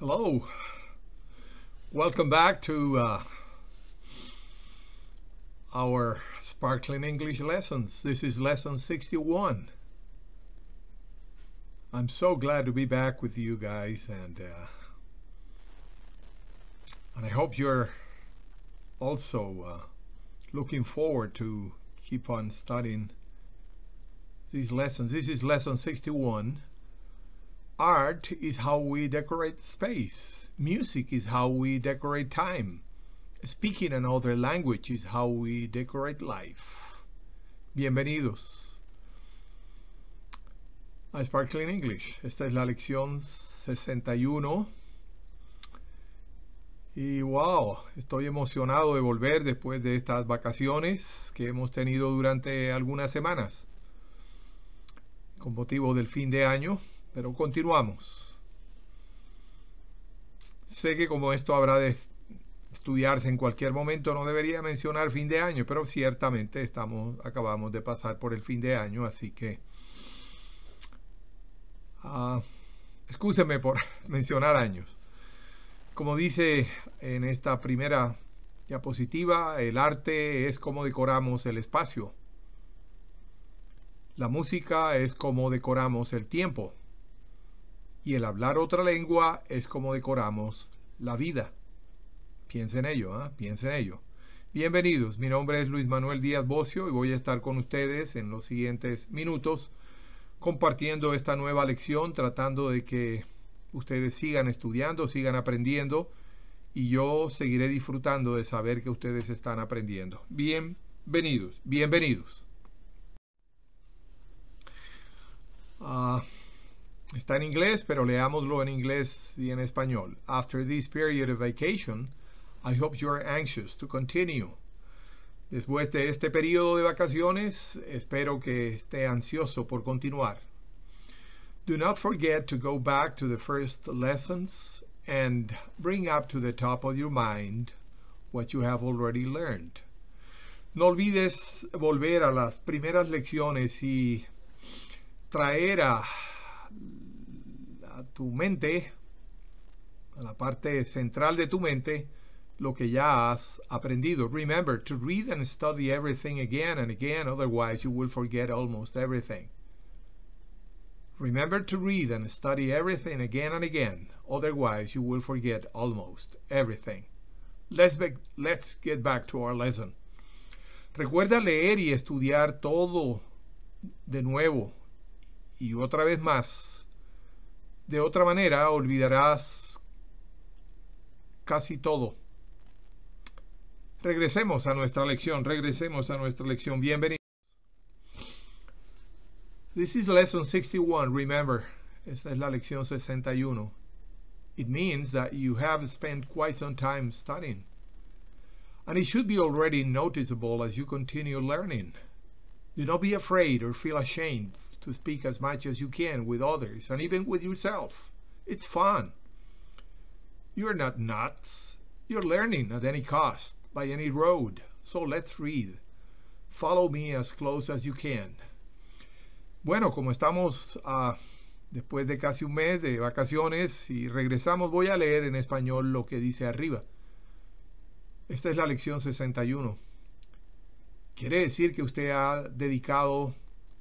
Hello. Welcome back to uh, our Sparkling English lessons. This is lesson 61. I'm so glad to be back with you guys and uh, and I hope you're also uh, looking forward to keep on studying these lessons. This is lesson 61 Art is how we decorate space. Music is how we decorate time. Speaking another language is how we decorate life. Bienvenidos a Sparkling English. Esta es la lección 61. Y wow, estoy emocionado de volver después de estas vacaciones que hemos tenido durante algunas semanas con motivo del fin de año pero continuamos. Sé que como esto habrá de estudiarse en cualquier momento, no debería mencionar fin de año, pero ciertamente estamos, acabamos de pasar por el fin de año, así que... Uh, excúseme por mencionar años. Como dice en esta primera diapositiva, el arte es como decoramos el espacio. La música es como decoramos el tiempo y el hablar otra lengua es como decoramos la vida. Piensen en ello, ¿ah? piensen en ello. Bienvenidos, mi nombre es Luis Manuel Díaz Bocio y voy a estar con ustedes en los siguientes minutos compartiendo esta nueva lección, tratando de que ustedes sigan estudiando, sigan aprendiendo y yo seguiré disfrutando de saber que ustedes están aprendiendo. Bienvenidos, bienvenidos. Ah, Está en inglés, pero leámoslo en inglés y en español. After this period of vacation, I hope you are anxious to continue. Después de este periodo de vacaciones, espero que esté ansioso por continuar. Do not forget to go back to the first lessons and bring up to the top of your mind what you have already learned. No olvides volver a las primeras lecciones y traer a tu mente, a la parte central de tu mente, lo que ya has aprendido. Remember to read and study everything again and again, otherwise you will forget almost everything. Remember to read and study everything again and again, otherwise you will forget almost everything. let's get back to our lesson. Recuerda leer y estudiar todo de nuevo y otra vez más de otra manera, olvidarás casi todo. Regresemos a nuestra lección, regresemos a nuestra lección. Bienvenidos. This is lesson 61, remember. Esta es la lección 61. It means that you have spent quite some time studying. And it should be already noticeable as you continue learning. Do not be afraid or feel ashamed to speak as much as you can with others and even with yourself. It's fun. You're not nuts. You're learning at any cost, by any road. So let's read. Follow me as close as you can. Bueno, como estamos ah, después de casi un mes de vacaciones y regresamos, voy a leer en español lo que dice arriba. Esta es la lección 61. Quiere decir que usted ha dedicado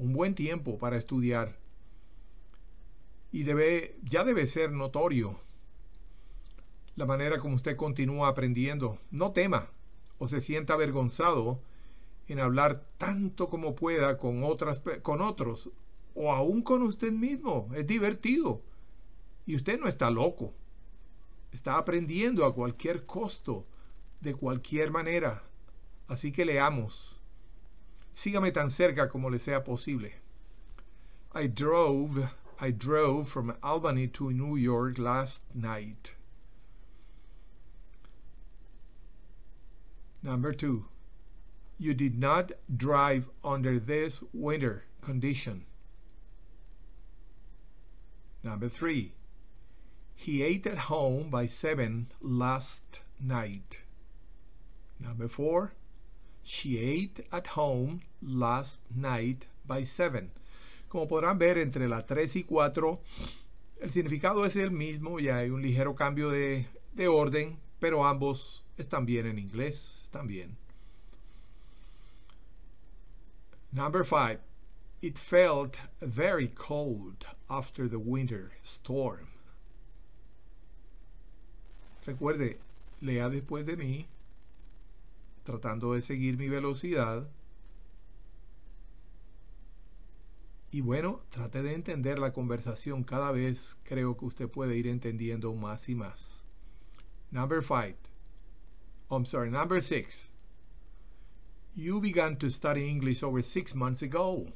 un buen tiempo para estudiar y debe, ya debe ser notorio la manera como usted continúa aprendiendo. No tema o se sienta avergonzado en hablar tanto como pueda con, otras, con otros o aún con usted mismo. Es divertido. Y usted no está loco. Está aprendiendo a cualquier costo, de cualquier manera. Así que leamos. Sígame tan cerca como le sea posible. I drove, I drove from Albany to New York last night. Number two, you did not drive under this winter condition. Number three, he ate at home by seven last night. Number four, She ate at home last night by seven Como podrán ver, entre la 3 y 4 el significado es el mismo Ya hay un ligero cambio de, de orden, pero ambos están bien en inglés, están bien. Number 5. It felt very cold after the winter storm. Recuerde, lea después de mí tratando de seguir mi velocidad. Y bueno, trate de entender la conversación cada vez. Creo que usted puede ir entendiendo más y más. Number five. I'm sorry, number six. You began to study English over six months ago.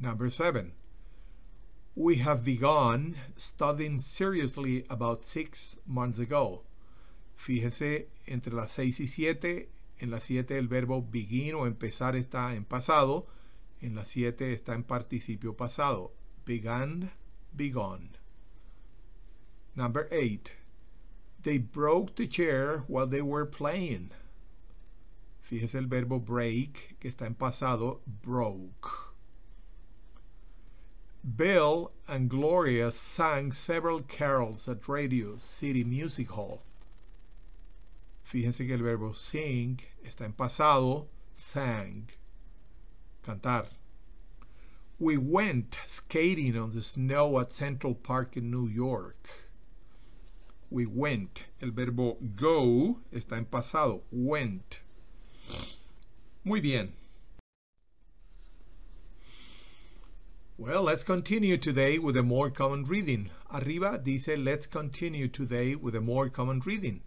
Number 7 We have begun studying seriously about six months ago. Fíjese entre las 6 y 7. En las 7 el verbo begin o empezar está en pasado. En las 7 está en participio pasado. Began, begun. Number 8. They broke the chair while they were playing. Fíjese el verbo break que está en pasado. Broke. Bill and Gloria sang several carols at Radio City Music Hall. Fíjense que el verbo sing está en pasado, sang, cantar. We went skating on the snow at Central Park in New York. We went. El verbo go está en pasado, went. Muy bien. Well, let's continue today with a more common reading. Arriba dice, let's continue today with a more common reading.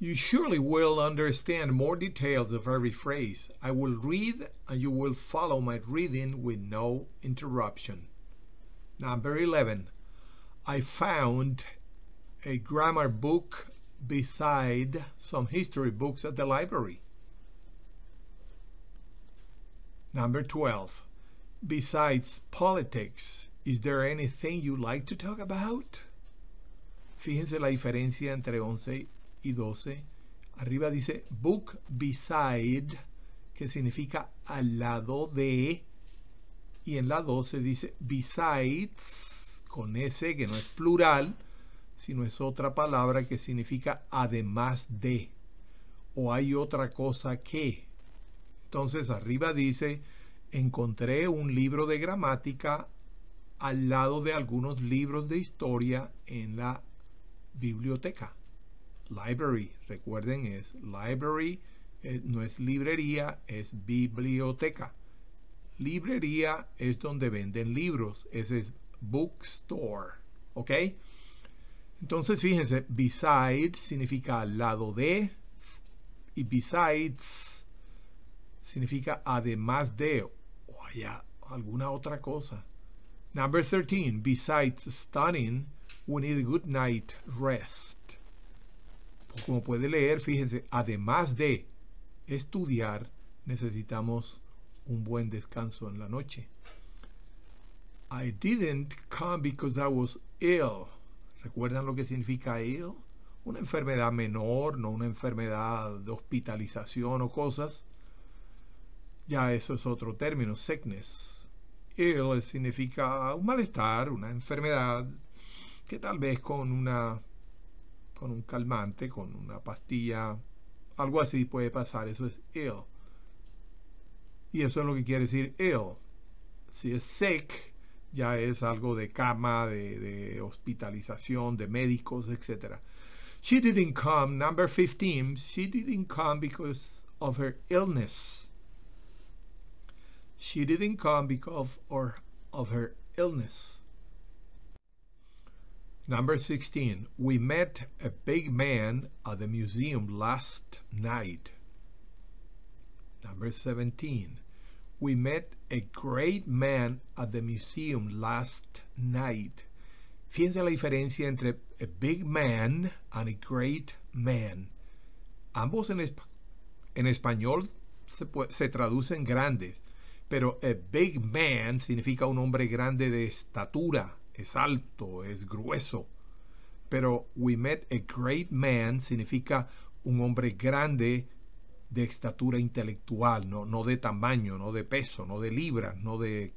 You surely will understand more details of every phrase. I will read and you will follow my reading with no interruption. Number 11. I found a grammar book beside some history books at the library. Number 12. Besides politics, is there anything you like to talk about? Fíjense la diferencia entre 11 y 12. Arriba dice book beside, que significa al lado de. Y en la 12 dice besides, con S, que no es plural, sino es otra palabra que significa además de. O hay otra cosa que. Entonces arriba dice, encontré un libro de gramática al lado de algunos libros de historia en la biblioteca library. Recuerden, es library, eh, no es librería, es biblioteca. Librería es donde venden libros. Ese es bookstore. ¿Ok? Entonces, fíjense, besides significa al lado de y besides significa además de o haya alguna otra cosa. Number 13, besides stunning, we need a good night rest como puede leer, fíjense, además de estudiar, necesitamos un buen descanso en la noche. I didn't come because I was ill. ¿Recuerdan lo que significa ill? Una enfermedad menor, no una enfermedad de hospitalización o cosas. Ya eso es otro término, sickness. Ill significa un malestar, una enfermedad que tal vez con una con un calmante, con una pastilla, algo así puede pasar, eso es ill. Y eso es lo que quiere decir ill. Si es sick, ya es algo de cama, de, hospitalización, de médicos, etc. She didn't come, number 15, she didn't come because of her illness. She didn't come because of her illness. Number 16. We met a big man at the museum last night. Number 17. We met a great man at the museum last night. Fíjense la diferencia entre a big man and a great man. Ambos en, esp en español se, se traducen grandes, pero a big man significa un hombre grande de estatura es alto, es grueso. Pero we met a great man significa un hombre grande de estatura intelectual, no, de tamaño, no de peso, no de libras, no de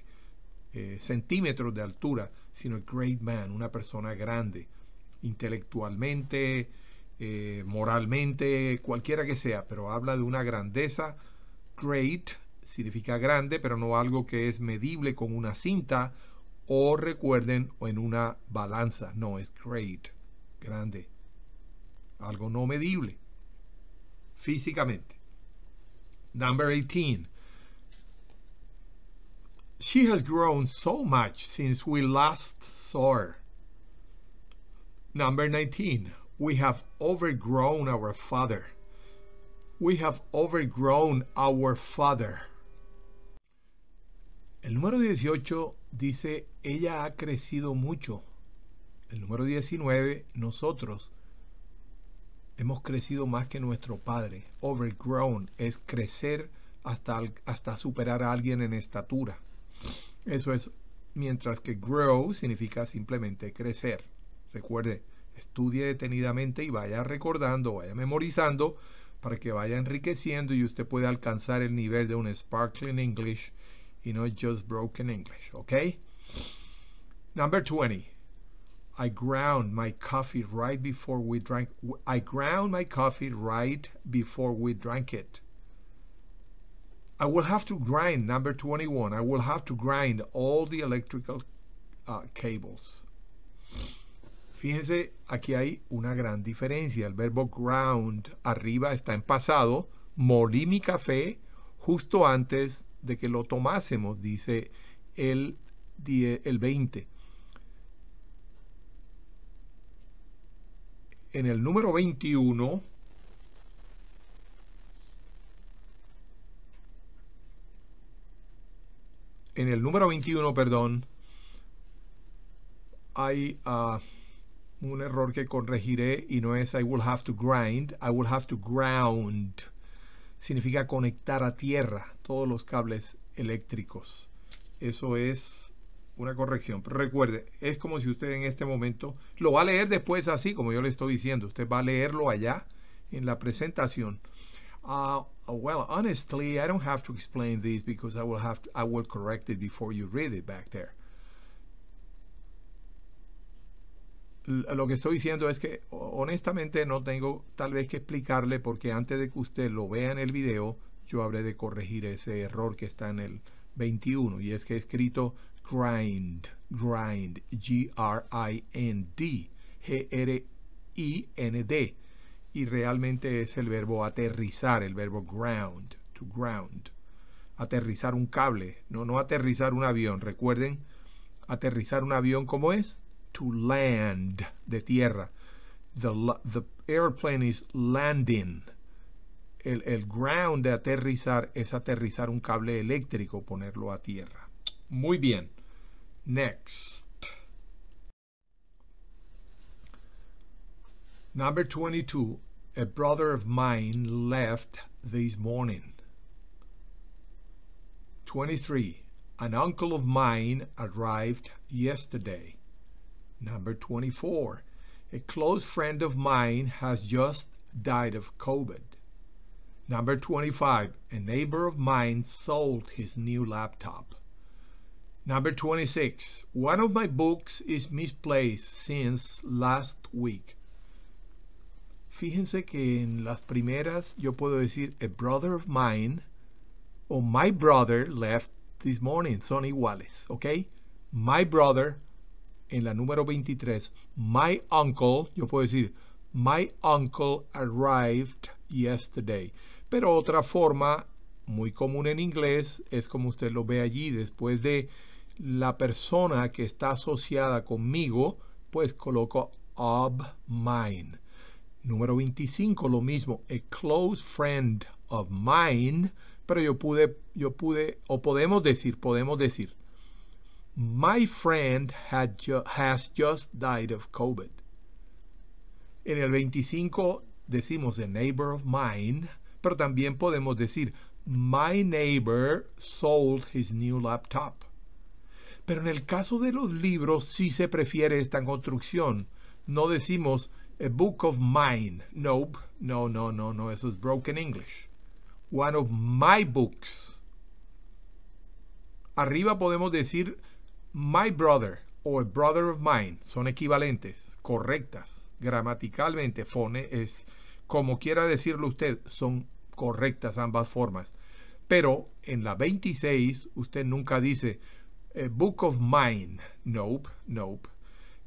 eh, centímetros de altura, sino great man, una persona grande, intelectualmente, eh, moralmente, cualquiera que sea, pero habla de una grandeza. Great significa grande, pero no algo que es medible con una cinta o recuerden en una balanza. No, es great, grande. Algo no medible físicamente. Number 18. She has grown so much since we last saw her. Number 19. We have overgrown our father. We have overgrown our father. El número 18 dice ella ha crecido mucho. El número 19, nosotros hemos crecido más que nuestro padre. Overgrown es crecer hasta, hasta superar a alguien en estatura. Eso es, mientras que grow significa simplemente crecer. Recuerde, estudie detenidamente y vaya recordando, vaya memorizando para que vaya enriqueciendo y usted pueda alcanzar el nivel de un sparkling English y no just broken English, ¿ok? Number 20. I ground my coffee right before we drank I ground my coffee right before we drank it. I will have to grind number 21. I will have to grind all the electrical uh, cables. Fíjense, aquí hay una gran diferencia. El verbo ground arriba está en pasado. Molí mi café justo antes de que lo tomásemos, dice el el 20. En el número 21, en el número 21, perdón, hay ah, un error que corregiré y no es I will have to grind, I will have to ground. Significa conectar a tierra todos los cables eléctricos. Eso es una corrección. recuerde, es como si usted en este momento lo va a leer después así, como yo le estoy diciendo. Usted va a leerlo allá en la presentación. Ah, well, honestly, I don't have to explain this because I will have I will correct it before you read it back there. Lo que estoy diciendo es que honestamente no tengo tal vez que explicarle porque antes de que usted lo vea en el video, yo habré de corregir ese error que está en el 21 y es que he escrito grind, grind, G-R-I-N-D, G-R-I-N-D. Y realmente es el verbo aterrizar, el verbo ground, to ground. Aterrizar un cable, no, no aterrizar un avión. Recuerden, aterrizar un avión, ¿cómo es? To land, de tierra. The, airplane is landing. El, el, ground de aterrizar es aterrizar un cable eléctrico, ponerlo a tierra. Muy bien. next. Number 22. A brother of mine left this morning. 23. An uncle of mine arrived yesterday. Number 24. A close friend of mine has just died of COVID. Number 25. A neighbor of mine sold his new laptop. Number 26. One of my books is misplaced since last week. Fíjense que en las primeras yo puedo decir a brother of mine o my brother left this morning. Son iguales, ¿ok? My brother en la número 23. My uncle, yo puedo decir my uncle arrived yesterday. Pero otra forma muy común en inglés es como usted lo ve allí después de la persona que está asociada conmigo, pues coloco of mine. Número 25, lo mismo, a close friend of mine, pero yo pude, yo pude, o podemos decir, podemos decir, my friend has just died of COVID. En el 25 decimos a neighbor of mine, pero también podemos decir, my neighbor sold his new laptop. Pero en el caso de los libros sí se prefiere esta construcción. No decimos a eh, book of mine. Nope. No, no, no, no. Eso es broken English. One of my books. Arriba podemos decir my brother o a brother of mine. Son equivalentes, correctas, gramaticalmente. Fone es como quiera decirlo usted, son correctas ambas formas. Pero en la 26 usted nunca dice eh, book of mine. Nope, nope.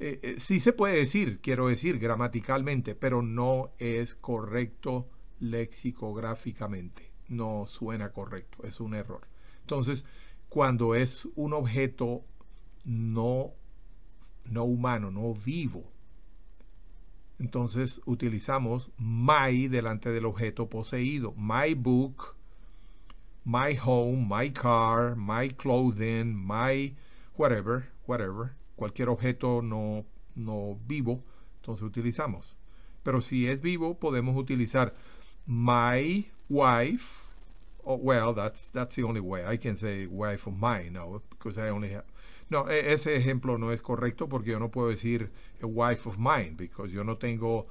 Eh, eh, sí se puede decir, quiero decir, gramaticalmente, pero no es correcto lexicográficamente. No suena correcto, es un error. Entonces, cuando es un objeto no, no humano, no vivo, entonces utilizamos my delante del objeto poseído. My book my home, my car, my clothing, my whatever, whatever, cualquier objeto no, no vivo, entonces utilizamos. Pero si es vivo, podemos utilizar my wife. Oh, well, that's, that's the only way. I can say wife of mine no, because I only have... No, e, ese ejemplo no es correcto porque yo no puedo decir a wife of mine, because yo no tengo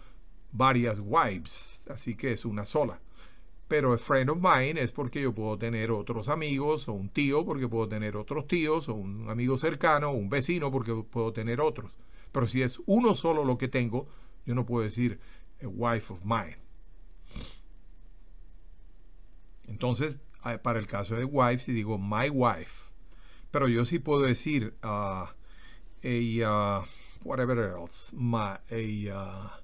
varias wives, así que es una sola pero a friend of mine es porque yo puedo tener otros amigos, o un tío porque puedo tener otros tíos, o un amigo cercano, o un vecino porque puedo tener otros. Pero si es uno solo lo que tengo, yo no puedo decir a wife of mine. Entonces, para el caso de wife, si digo my wife, pero yo sí puedo decir ah, a uh, whatever else, my, a ah,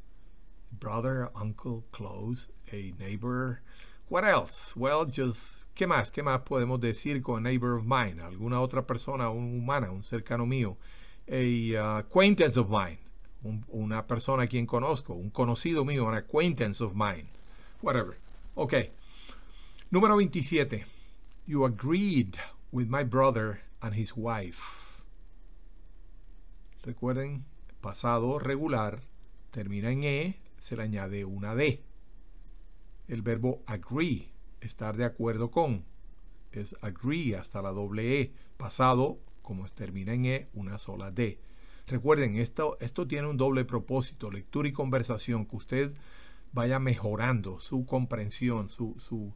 brother, uncle, close, a neighbor, What else? Well, just, ¿qué más? ¿Qué más podemos decir con a neighbor of mine? Alguna otra persona, un humana, un cercano mío. A uh, acquaintance of mine. una persona a quien conozco, un conocido mío, an acquaintance of mine. Whatever. Ok. Número 27. You agreed with my brother and his wife. Recuerden, pasado regular termina en E, se le añade una D el verbo agree, estar de acuerdo con. Es agree hasta la doble E, pasado, como termina en E, una sola D. Recuerden, esto, esto tiene un doble propósito, lectura y conversación, que usted vaya mejorando su comprensión, su,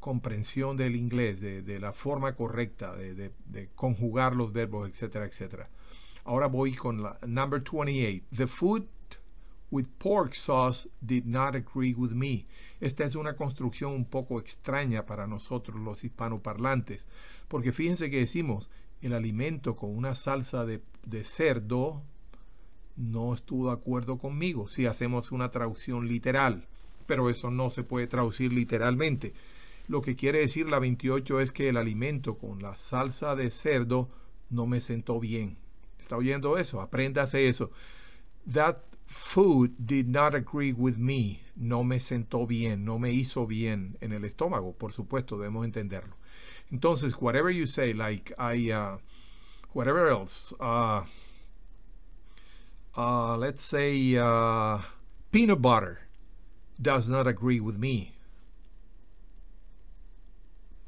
comprensión del inglés, de, la forma correcta de, conjugar los verbos, etcétera, etcétera. Ahora voy con la number 28. The food with pork sauce did not agree with me. Esta es una construcción un poco extraña para nosotros los hispanoparlantes, porque fíjense que decimos el alimento con una salsa de, cerdo no estuvo de acuerdo conmigo si hacemos una traducción literal, pero eso no se puede traducir literalmente. Lo que quiere decir la 28 es que el alimento con la salsa de cerdo no me sentó bien. ¿Está oyendo eso? Apréndase eso. That food did not agree with me. No me sentó bien, no me hizo bien en el estómago. Por supuesto, debemos entenderlo. Entonces, whatever you say, like I, uh, whatever else, uh, uh, let's say uh, peanut butter does not agree with me.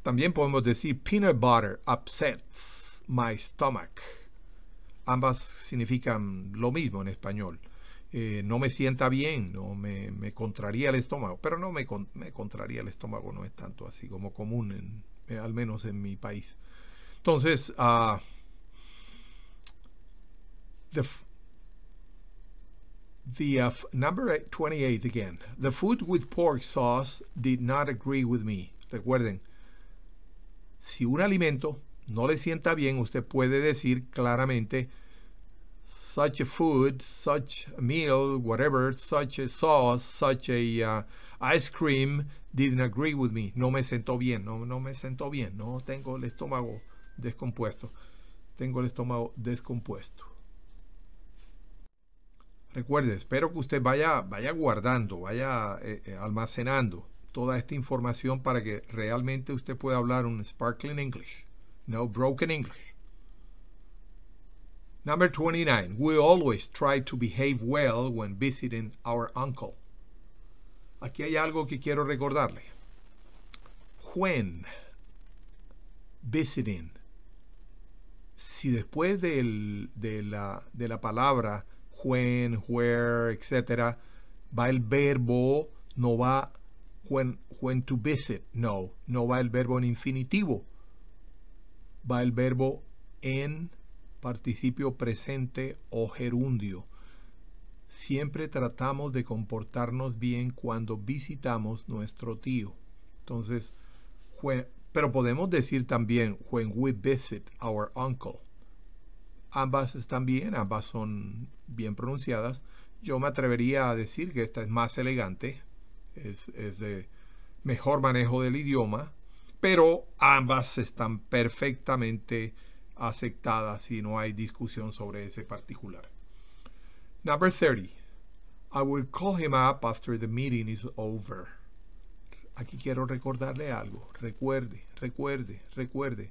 También podemos decir peanut butter upsets my stomach. Ambas significan lo mismo en español. Eh, no me sienta bien, no me, contraría el estómago, pero no me, contraría el estómago, no es tanto así como común, en, eh, al menos en mi país. Entonces, ah, the, the uh, number 28 again. The food with pork sauce did not agree with me. Recuerden, si un alimento no le sienta bien, usted puede decir claramente, such a food, such a meal, whatever, such a sauce, such a uh, ice cream didn't agree with me. No me sentó bien, no, no me sentó bien, no tengo el estómago descompuesto. Tengo el estómago descompuesto. Recuerde, espero que usted vaya, vaya guardando, vaya eh, eh, almacenando toda esta información para que realmente usted pueda hablar un sparkling English, no broken English. Number 29. We always try to behave well when visiting our uncle. Aquí hay algo que quiero recordarle. When visiting. Si después de, la, palabra when, where, etc., va el verbo, no va when, when to visit. No, no va el verbo en infinitivo. Va el verbo en participio presente o oh gerundio. Siempre tratamos de comportarnos bien cuando visitamos nuestro tío. Entonces, pero podemos decir también when we visit our uncle. Ambas están bien, ambas son bien pronunciadas. Yo me atrevería a decir que esta es más elegante, es de mejor manejo del idioma, pero ambas están perfectamente aceptada si no hay discusión sobre ese particular. Number 30. I will call him up after the meeting is over. Aquí quiero recordarle algo. Recuerde, recuerde, recuerde.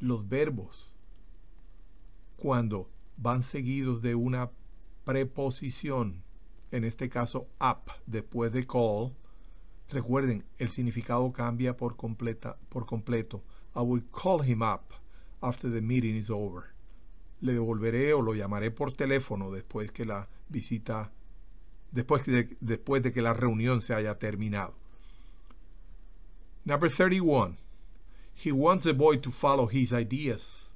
Los verbos, cuando van seguidos de una preposición, en este caso up, después de call, recuerden, el significado cambia por, completa, por completo. I will call him up. after the meeting is over. Le devolveré o lo llamaré por teléfono después que la visita, después, de, después de que la reunión se haya terminado. Number 31. He wants the boy to follow his ideas.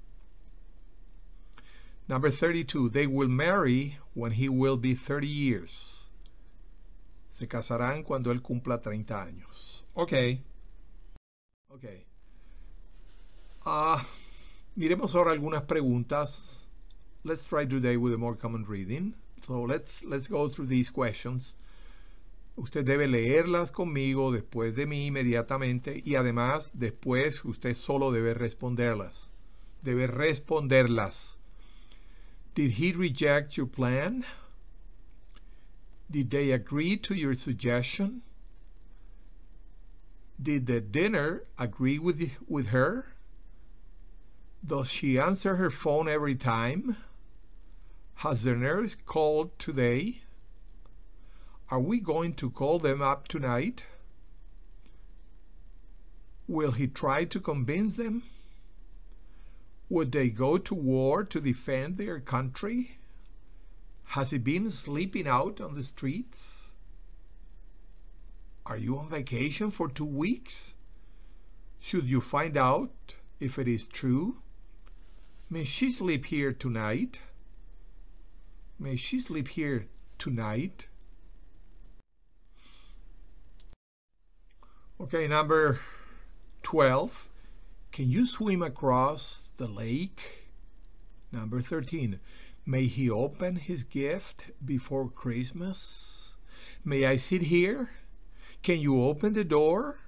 Number 32. They will marry when he will be 30 years. Se casarán cuando él cumpla 30 años. Okay. Okay. Ah. Uh, Miremos ahora algunas preguntas. Let's try today with a more common reading. So let's, let's go through these questions. Usted debe leerlas conmigo después de mí inmediatamente y además después usted solo debe responderlas. Debe responderlas. Did he reject your plan? Did they agree to your suggestion? Did the dinner agree with, with her? Does she answer her phone every time? Has the nurse called today? Are we going to call them up tonight? Will he try to convince them? Would they go to war to defend their country? Has he been sleeping out on the streets? Are you on vacation for two weeks? Should you find out if it is true? May she sleep here tonight. May she sleep here tonight. Okay, number 12. Can you swim across the lake? Number 13. May he open his gift before Christmas? May I sit here? Can you open the door?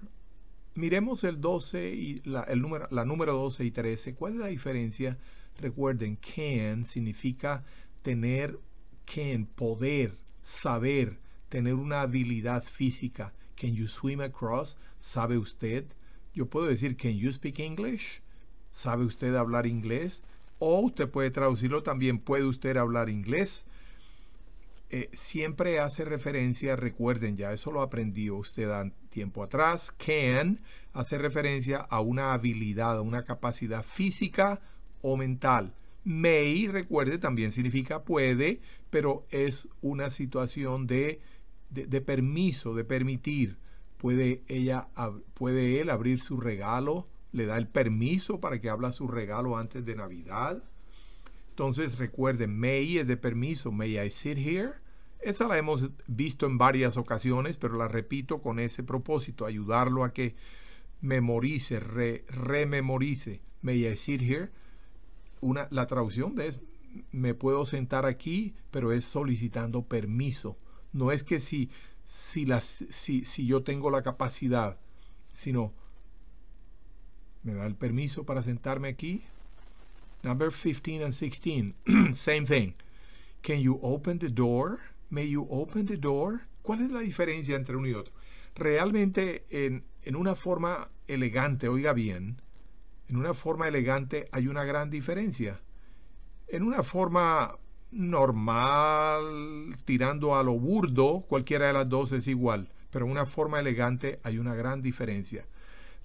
Miremos el 12 y la, el número, la número 12 y 13. ¿Cuál es la diferencia? Recuerden, can significa tener can, poder, saber, tener una habilidad física. Can you swim across? ¿Sabe usted? Yo puedo decir, can you speak English? ¿Sabe usted hablar inglés? O usted puede traducirlo también, ¿puede usted hablar inglés? Eh, siempre hace referencia, recuerden ya, eso lo aprendió usted tiempo atrás, can hace referencia a una habilidad, a una capacidad física o mental. May, recuerde, también significa puede, pero es una situación de, permiso, de permitir. Puede, ella, puede él abrir su regalo, le da el permiso para que abra su regalo antes de Navidad. Entonces recuerden, may es de permiso, may I sit here. Esa la hemos visto en varias ocasiones, pero la repito con ese propósito, ayudarlo a que memorice, re, rememorice. May I sit here. Una, la traducción es, me puedo sentar aquí, pero es solicitando permiso. No es que si, si, las, si, si yo tengo la capacidad, sino me da el permiso para sentarme aquí, Number 15 and 16, same thing. Can you open the door? May you open the door? ¿Cuál es la diferencia entre uno y otro? Realmente en, en una forma elegante, oiga bien, en una forma elegante hay una gran diferencia. En una forma normal, tirando a lo burdo, cualquiera de las dos es igual, pero en una forma elegante hay una gran diferencia.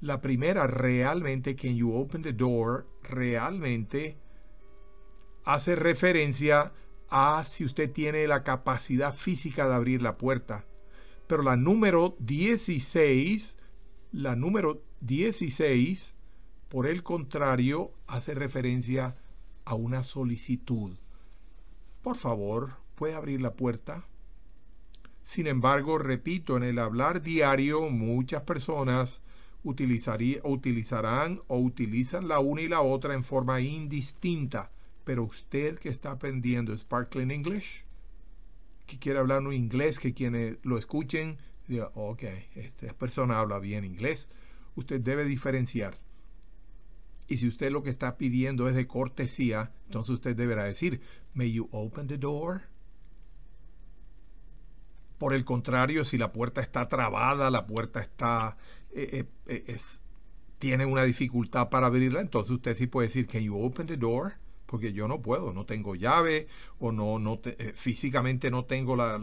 La primera, realmente, Can You Open the Door, realmente hace referencia a si usted tiene la capacidad física de abrir la puerta. Pero la número 16, la número 16, por el contrario, hace referencia a una solicitud. Por favor, puede abrir la puerta. Sin embargo, repito, en el hablar diario muchas personas utilizarán o utilizan la una y la otra en forma indistinta. Pero usted que está aprendiendo Sparkling English, que quiere hablar un inglés, que quienes lo escuchen, diga, ok, esta persona habla bien inglés. Usted debe diferenciar. Y si usted lo que está pidiendo es de cortesía, entonces usted deberá decir, May you open the door? Por el contrario, si la puerta está trabada, la puerta está eh, eh, eh, es, tiene una dificultad para abrirla, entonces usted sí puede decir, can you open the door? Porque yo no puedo, no tengo llave o no, físicamente no tengo la,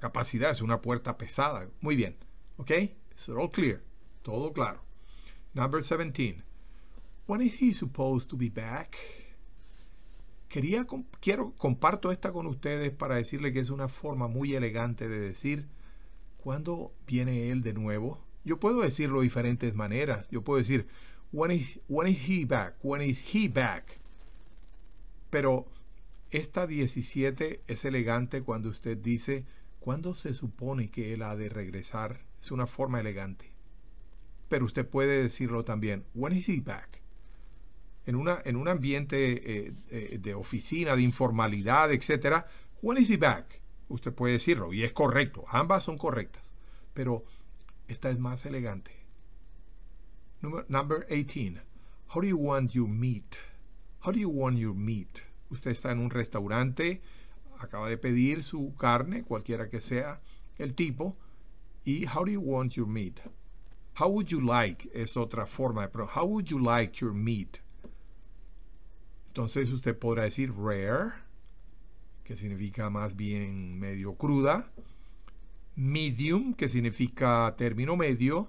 capacidad, es una puerta pesada. Muy bien, ¿ok? all clear, todo claro. Number 17. When is he supposed to be back? Quería, quiero, comparto esta con ustedes para decirle que es una forma muy elegante de decir, ¿cuándo viene él de nuevo? Yo puedo decirlo de diferentes maneras. Yo puedo decir, when is, when is he back? When is he back? Pero esta 17 es elegante cuando usted dice, ¿cuándo se supone que él ha de regresar? Es una forma elegante. Pero usted puede decirlo también, when is he back? En, una, en un ambiente eh, eh, de oficina, de informalidad, etc. when is he back? Usted puede decirlo y es correcto, ambas son correctas. Pero esta es más elegante. number 18. How do you want your meat? How do you want your meat? Usted está en un restaurante, acaba de pedir su carne, cualquiera que sea el tipo. Y how do you want your meat? How would you like es otra forma de pero how would you like your meat? Entonces usted podrá decir rare, que significa más bien medio cruda medium, que significa término medio,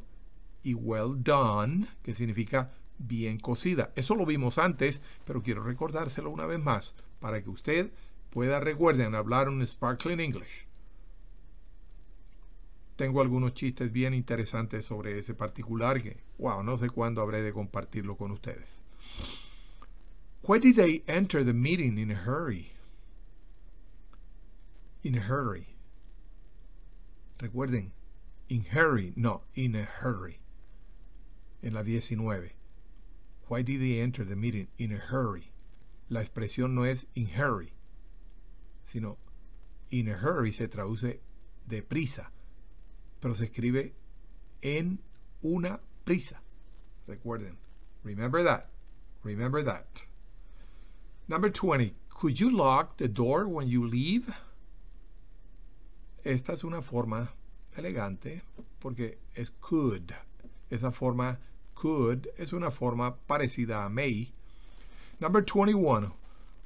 y well done, que significa bien cocida. Eso lo vimos antes, pero quiero recordárselo una vez más para que usted pueda, recuerden, hablar un sparkling English. Tengo algunos chistes bien interesantes sobre ese particular que, wow, no sé cuándo habré de compartirlo con ustedes. When did they enter the meeting in a hurry? In a hurry. Recuerden, in hurry, no, in a hurry. En la 19. Why did he enter the meeting in a hurry? La expresión no es in hurry, sino in a hurry se traduce de prisa, pero se escribe en una prisa. Recuerden, remember that, remember that. Number 20, could you lock the door when you leave? Esta es una forma elegante porque es could. Esa forma could es una forma parecida a may. Number 21.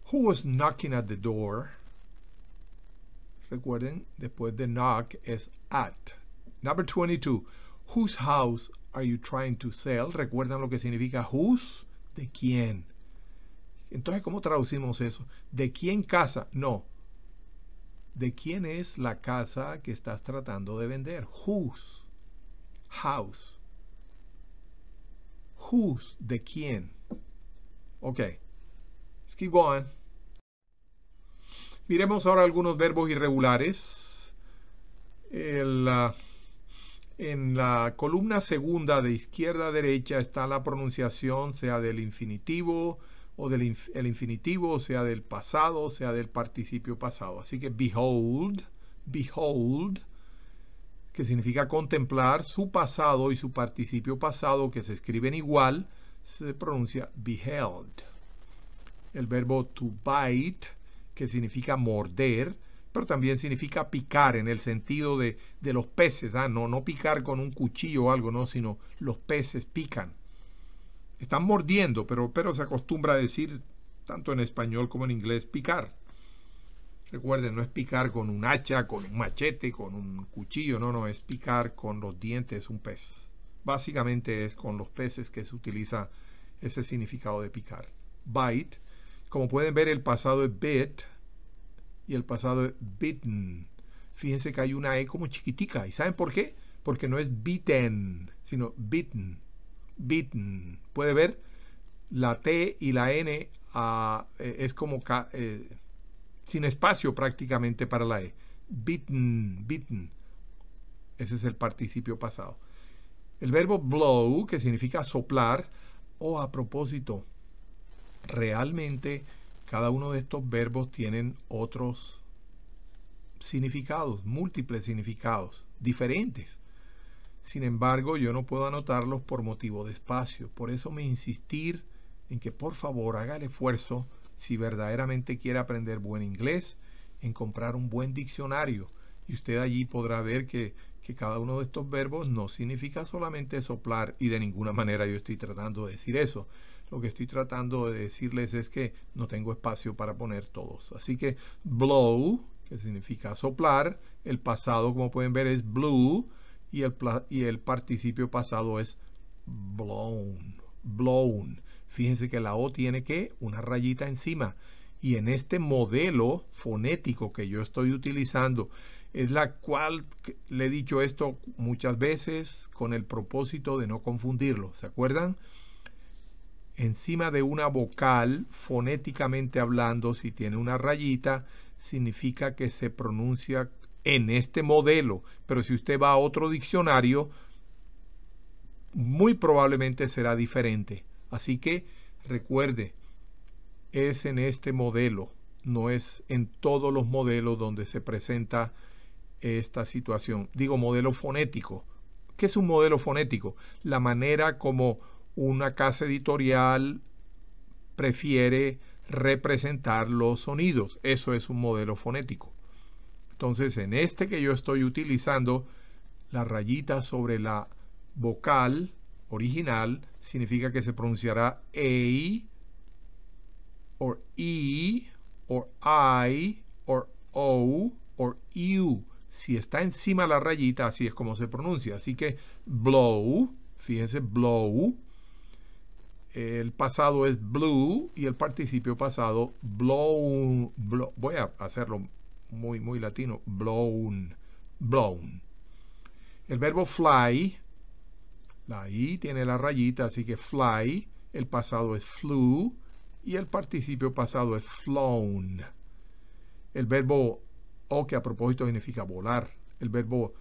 Who was knocking at the door? Recuerden, después de knock es at. Number 22. Whose house are you trying to sell? Recuerdan lo que significa whose? ¿De quién? Entonces, ¿cómo traducimos eso? ¿De quién casa? No, de quién es la casa que estás tratando de vender. Whose. House. Whose. De quién. Ok. Let's keep going. Miremos ahora algunos verbos irregulares. Ah, en la columna segunda de izquierda a derecha está la pronunciación, sea del infinitivo, o del el infinitivo, o sea del pasado, o sea del participio pasado. Así que behold, behold, que significa contemplar su pasado y su participio pasado, que se escriben igual, se pronuncia beheld. El verbo to bite, que significa morder, pero también significa picar en el sentido de, de los peces. Ah, no, no picar con un cuchillo o algo, no, sino los peces pican. Están mordiendo, pero, pero se acostumbra a decir, tanto en español como en inglés, picar. Recuerden, no es picar con un hacha, con un machete, con un cuchillo, no, no, es picar con los dientes un pez. Básicamente es con los peces que se utiliza ese significado de picar. Bite, como pueden ver el pasado es bit y el pasado es bitten. Fíjense que hay una E como chiquitica. ¿Y saben por qué? Porque no es bitten, sino bitten. Bitten. Puede ver la T y la N eh, es como eh, sin espacio prácticamente para la E. Bitten, bitten. Ese es el participio pasado. El verbo blow, que significa soplar, o a propósito, realmente cada uno de estos verbos tienen otros significados, múltiples significados, diferentes. Sin embargo, yo no puedo anotarlos por motivo de espacio. Por eso me insistir en que por favor haga el esfuerzo si verdaderamente quiere aprender buen inglés, en comprar un buen diccionario. Y usted allí podrá ver que, que cada uno de estos verbos no significa solamente soplar y de ninguna manera yo estoy tratando de decir eso. Lo que estoy tratando de decirles es que no tengo espacio para poner todos. Así que blow, que significa soplar, el pasado como pueden ver es blue y el, participio pasado es blown. Blown. Fíjense que la O tiene que una rayita encima. Y en este modelo fonético que yo estoy utilizando, es la cual le he dicho esto muchas veces con el propósito de no confundirlo. ¿Se acuerdan? Encima de una vocal, fonéticamente hablando, si tiene una rayita, significa que se pronuncia en este modelo, pero si usted va a otro diccionario, muy probablemente será diferente. Así que recuerde, es en este modelo, no es en todos los modelos donde se presenta esta situación. Digo modelo fonético. ¿Qué es un modelo fonético? La manera como una casa editorial prefiere representar los sonidos. Eso es un modelo fonético. Entonces, en este que yo estoy utilizando, la rayita sobre la vocal original significa que se pronunciará A, or E, or I, or O, or U. Si está encima la rayita, así es como se pronuncia. Así que blow, fíjense, blow. El pasado es blue y el participio pasado blown. blow. Voy a hacerlo muy, muy latino, blown, blown. El verbo fly, la I tiene la rayita, así que fly, el pasado es flew y el participio pasado es flown. El verbo o, que a propósito significa volar, el verbo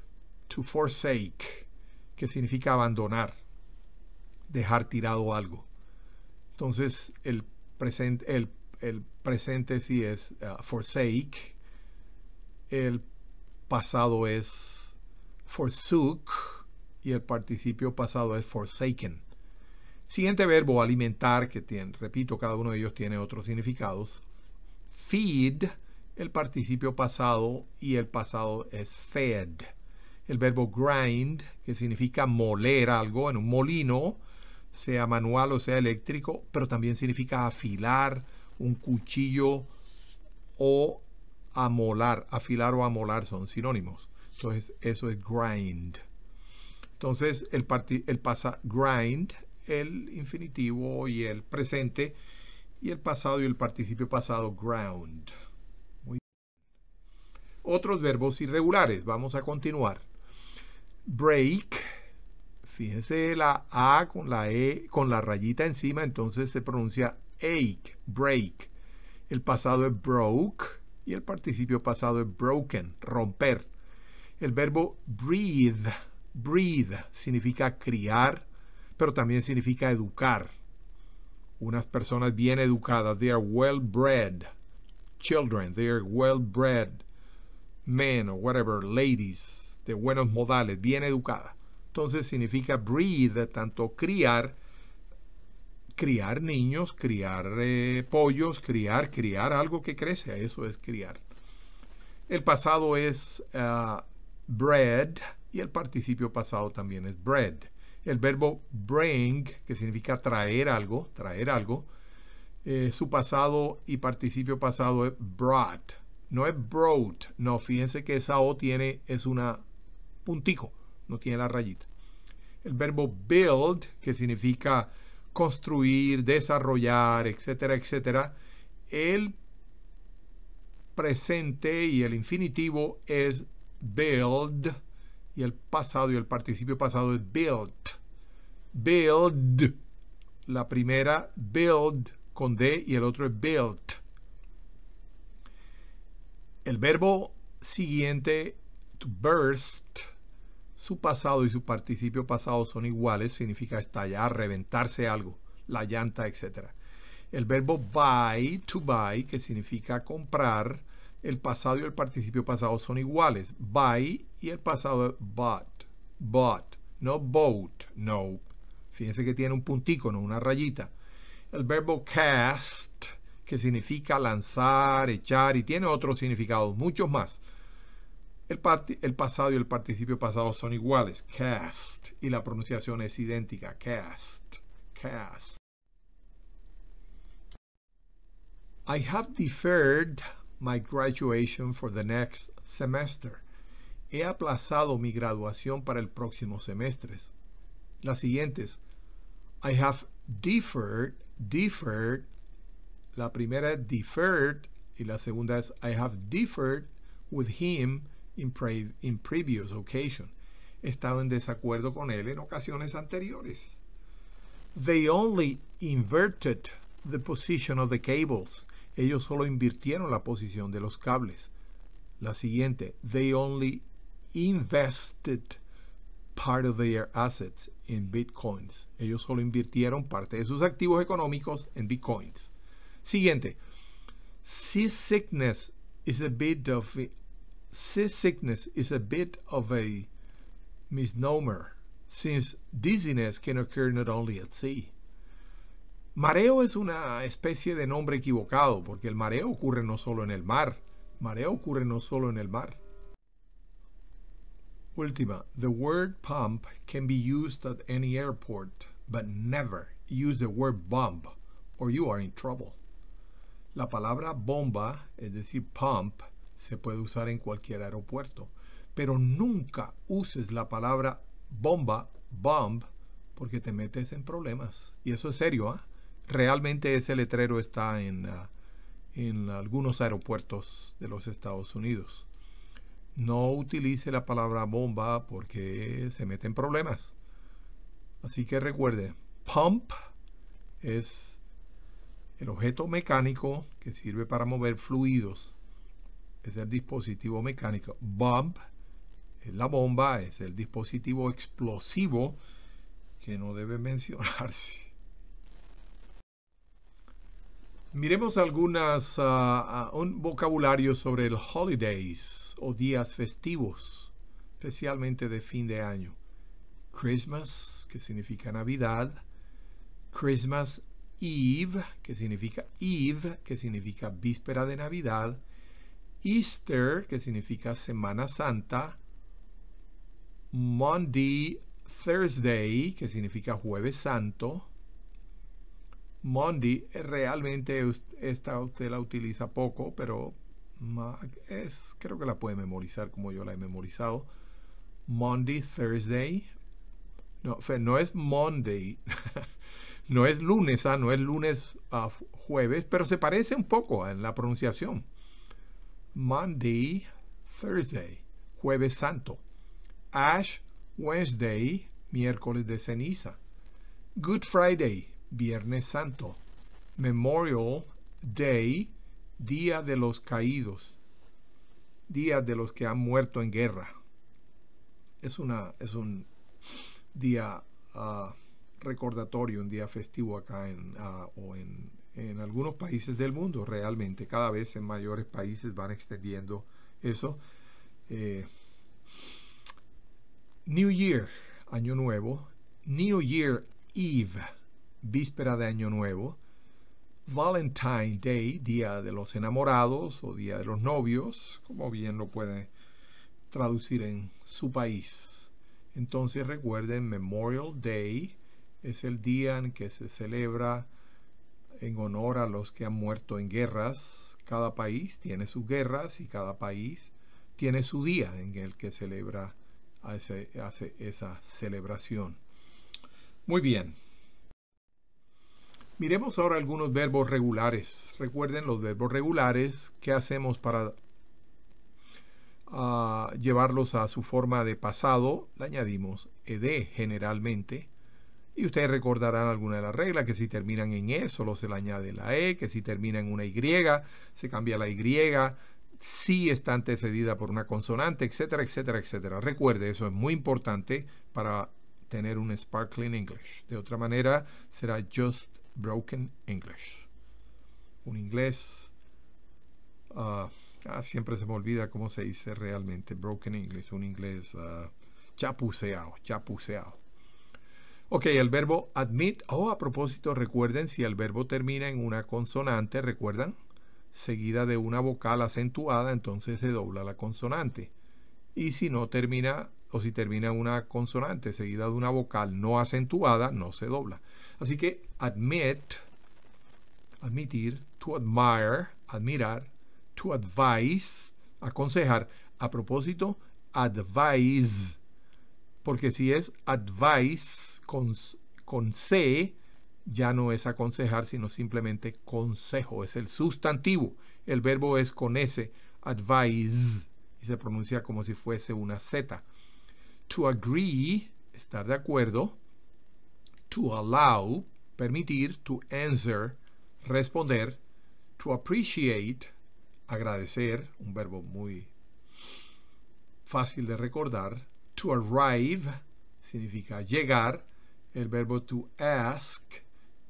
to forsake, que significa abandonar, dejar tirado algo. Entonces, el presente, el, presente sí es uh, forsake, el pasado es forsook y el participio pasado es forsaken. Siguiente verbo, alimentar, que tiene, repito, cada uno de ellos tiene otros significados. Feed, el participio pasado y el pasado es fed. El verbo grind, que significa moler algo en un molino, sea manual o sea eléctrico, pero también significa afilar un cuchillo o amolar, afilar o amolar son sinónimos. Entonces, eso es grind. Entonces, el, el pasa grind, el infinitivo y el presente, y el pasado y el participio pasado, ground. Otros verbos irregulares, vamos a continuar. Break, fíjense la A con la E, con la rayita encima, entonces se pronuncia ache, break. El pasado es broke y el participio pasado es broken, romper. El verbo breathe, breathe significa criar, pero también significa educar. Unas personas bien educadas, they are well bred. Children, they are well bred. Men or whatever, ladies, de buenos modales, bien educadas. Entonces significa breathe, tanto criar criar niños, criar eh, pollos, criar, criar algo que crece. Eso es criar. El pasado es ah, bread y el participio pasado también es bread. El verbo bring, que significa traer algo, traer algo, eh, su pasado y participio pasado es brought. No es brought. No, fíjense que esa O tiene, es una puntico, no tiene la rayita. El verbo build, que significa construir, desarrollar, etcétera, etcétera, el presente y el infinitivo es build y el pasado y el participio pasado es built. Build. La primera build con D y el otro es built. El verbo siguiente to burst su pasado y su participio pasado son iguales, significa estallar, reventarse algo, la llanta, etc. El verbo buy, to buy, que significa comprar, el pasado y el participio pasado son iguales. Buy y el pasado bought, bought, no boat. no. Fíjense que tiene un puntico, no una rayita. El verbo cast, que significa lanzar, echar, y tiene otros significados, muchos más. El, pasado y el participio pasado son iguales, cast, y la pronunciación es idéntica, cast, cast. I have deferred my graduation for the next semester. He aplazado mi graduación para el próximo semestre. Las siguientes. I have deferred, deferred. La primera es deferred y la segunda es I have deferred with him in, previous occasion. He estado en desacuerdo con él en ocasiones anteriores. They only inverted the position of the cables. Ellos solo invirtieron la posición de los cables. La siguiente, they only invested part of their assets in bitcoins. Ellos solo invirtieron parte de sus activos económicos en bitcoins. Siguiente, sickness is a bit of seasickness is a bit of a misnomer since dizziness can occur not only at sea. Mareo es una especie de nombre equivocado porque el mareo ocurre no solo en el mar, mareo ocurre no solo en el mar. Última, the word pump can be used at any airport, but never use the word bomb or you are in trouble. La palabra bomba, es decir, pump, se puede usar en cualquier aeropuerto. Pero nunca uses la palabra bomba, bomb, porque te metes en problemas. Y eso es serio. ¿ah? Realmente ese letrero está en, ah, en algunos aeropuertos de los Estados Unidos. No utilice la palabra bomba porque se mete en problemas. Así que recuerde, pump es el objeto mecánico que sirve para mover fluidos es el dispositivo mecánico. Bomb, la bomba, es el dispositivo explosivo que no debe mencionarse. Miremos algunas ah, ah, un vocabulario sobre el holidays o días festivos, especialmente de fin de año. Christmas, que significa Navidad. Christmas Eve, que significa Eve, que significa víspera de Navidad. Easter, que significa Semana Santa, Monday, Thursday, que significa Jueves Santo. Monday realmente esta usted la utiliza poco, pero es, creo que la puede memorizar como yo la he memorizado. Monday, Thursday. No, no es Monday. no es lunes, ¿ah? no es lunes a ah, jueves, pero se parece un poco en la pronunciación. Monday, Thursday, jueves santo. Ash Wednesday, miércoles de ceniza. Good Friday, viernes santo. Memorial Day, día de los caídos. Día de los que han muerto en guerra. Es, una, es un día ah, recordatorio, un día festivo acá en ah, en algunos países del mundo realmente. Cada vez en mayores países van extendiendo eso. Eh, New Year, Año Nuevo. New Year Eve, víspera de Año Nuevo. Valentine Day, Día de los Enamorados o Día de los Novios, como bien lo pueden traducir en su país. Entonces recuerden, Memorial Day es el día en que se celebra en honor a los que han muerto en guerras. Cada país tiene sus guerras y cada país tiene su día en el que celebra, esa celebración. Muy bien. Miremos ahora algunos verbos regulares. Recuerden los verbos regulares. ¿Qué hacemos para ah, llevarlos a su forma de pasado? Le añadimos ed generalmente y ustedes recordarán alguna de las reglas, que si terminan en E, solo se le añade la E, que si terminan en una Y, se cambia la Y, si está antecedida por una consonante, etcétera, etcétera, etcétera. Recuerde, eso es muy importante para tener un Sparkling English. De otra manera, será Just Broken English. Un inglés... Ah, ah, siempre se me olvida cómo se dice realmente. Broken English, un inglés chapuseado ah, chapuceado, Ok, el verbo admit, oh, a propósito, recuerden si el verbo termina en una consonante, recuerdan, seguida de una vocal acentuada, entonces se dobla la consonante. Y si no termina, o si termina una consonante seguida de una vocal no acentuada, no se dobla. Así que admit, admitir, to admire, admirar, to advise, aconsejar. A propósito, advise porque si es advice con, con C, ya no es aconsejar, sino simplemente consejo, es el sustantivo. El verbo es con S, advise, y se pronuncia como si fuese una Z. To agree, estar de acuerdo. To allow, permitir. To answer, responder. To appreciate, agradecer, un verbo muy fácil de recordar to arrive significa llegar, el verbo to ask,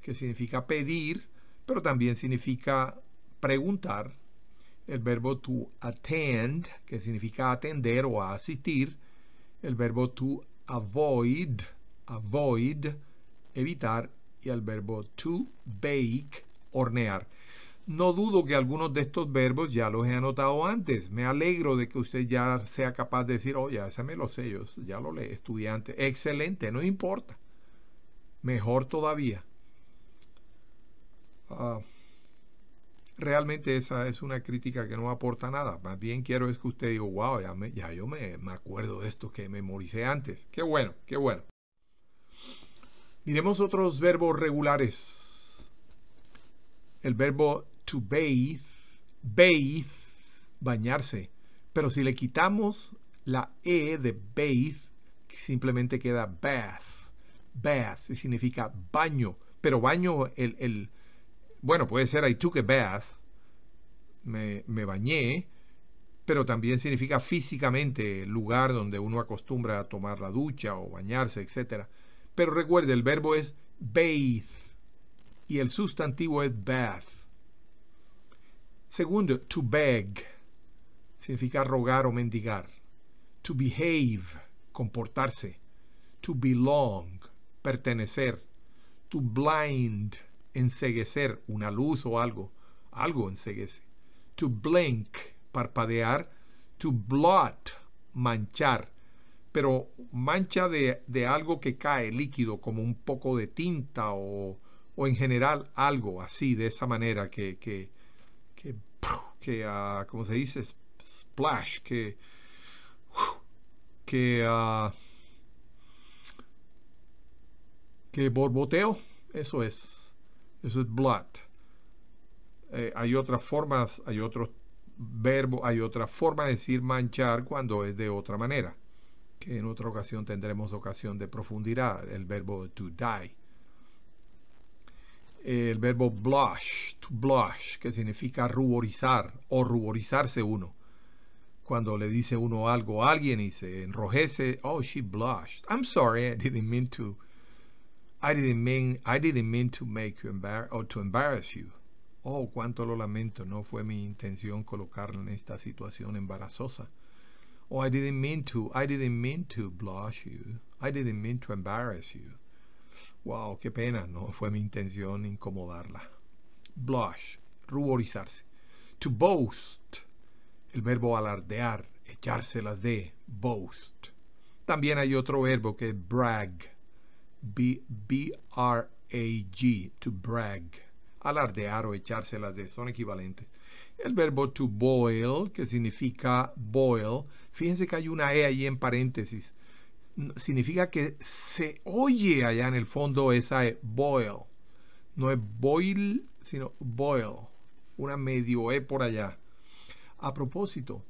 que significa pedir, pero también significa preguntar, el verbo to attend, que significa atender o asistir, el verbo to avoid, avoid, evitar, y el verbo to bake, hornear. No dudo que algunos de estos verbos ya los he anotado antes. Me alegro de que usted ya sea capaz de decir, oye, ya ese me lo sé, ya lo leí, estudiante. Excelente, no importa. Mejor todavía. Ah, realmente esa es una crítica que no aporta nada. Más bien quiero es que usted diga, wow, ya, ya yo me, me acuerdo de esto que memoricé antes. Qué bueno, qué bueno. Miremos otros verbos regulares. El verbo to bathe, bathe, bañarse. Pero si le quitamos la E de bathe, simplemente queda bath. Bath significa baño. Pero baño, el, el bueno, puede ser I took a bath, me, me bañé, pero también significa físicamente, el lugar donde uno acostumbra a tomar la ducha o bañarse, etc. Pero recuerde, el verbo es bathe y el sustantivo es bath. Segundo, to beg significa rogar o mendigar. To behave, comportarse. To belong, pertenecer. To blind, enseguecer, una luz o algo. Algo enseguece. To blink, parpadear. To blot, manchar. Pero mancha de, de algo que cae líquido, como un poco de tinta o, en general algo así, de esa manera que que, ah, como se dice, splash, que, que, ah, que borboteo, eso es, eso es blood. Eh, hay otras formas, hay otro verbo hay otra forma de decir manchar cuando es de otra manera, que en otra ocasión tendremos ocasión de profundidad el verbo to die el verbo blush, to blush, que significa ruborizar o ruborizarse uno. Cuando le dice uno algo a alguien y se enrojece, oh, she blushed. I'm sorry, I didn't mean to. I didn't mean, I didn't mean to make you embarrass or to embarrass you. Oh, cuánto lo lamento, no fue mi intención colocarla en esta situación embarazosa. Oh, I didn't mean to, I didn't mean to blush you. I didn't mean to embarrass you. Wow, qué pena, no fue mi intención incomodarla. Blush, ruborizarse. To boast, el verbo alardear, echárselas de, boast. También hay otro verbo que es brag, B-R-A-G, to brag. Alardear o echárselas de, son equivalentes. El verbo to boil, que significa boil, fíjense que hay una E ahí en paréntesis significa que se oye allá en el fondo esa eh, boil. No es boil, sino boil. Una medio E por allá. A propósito,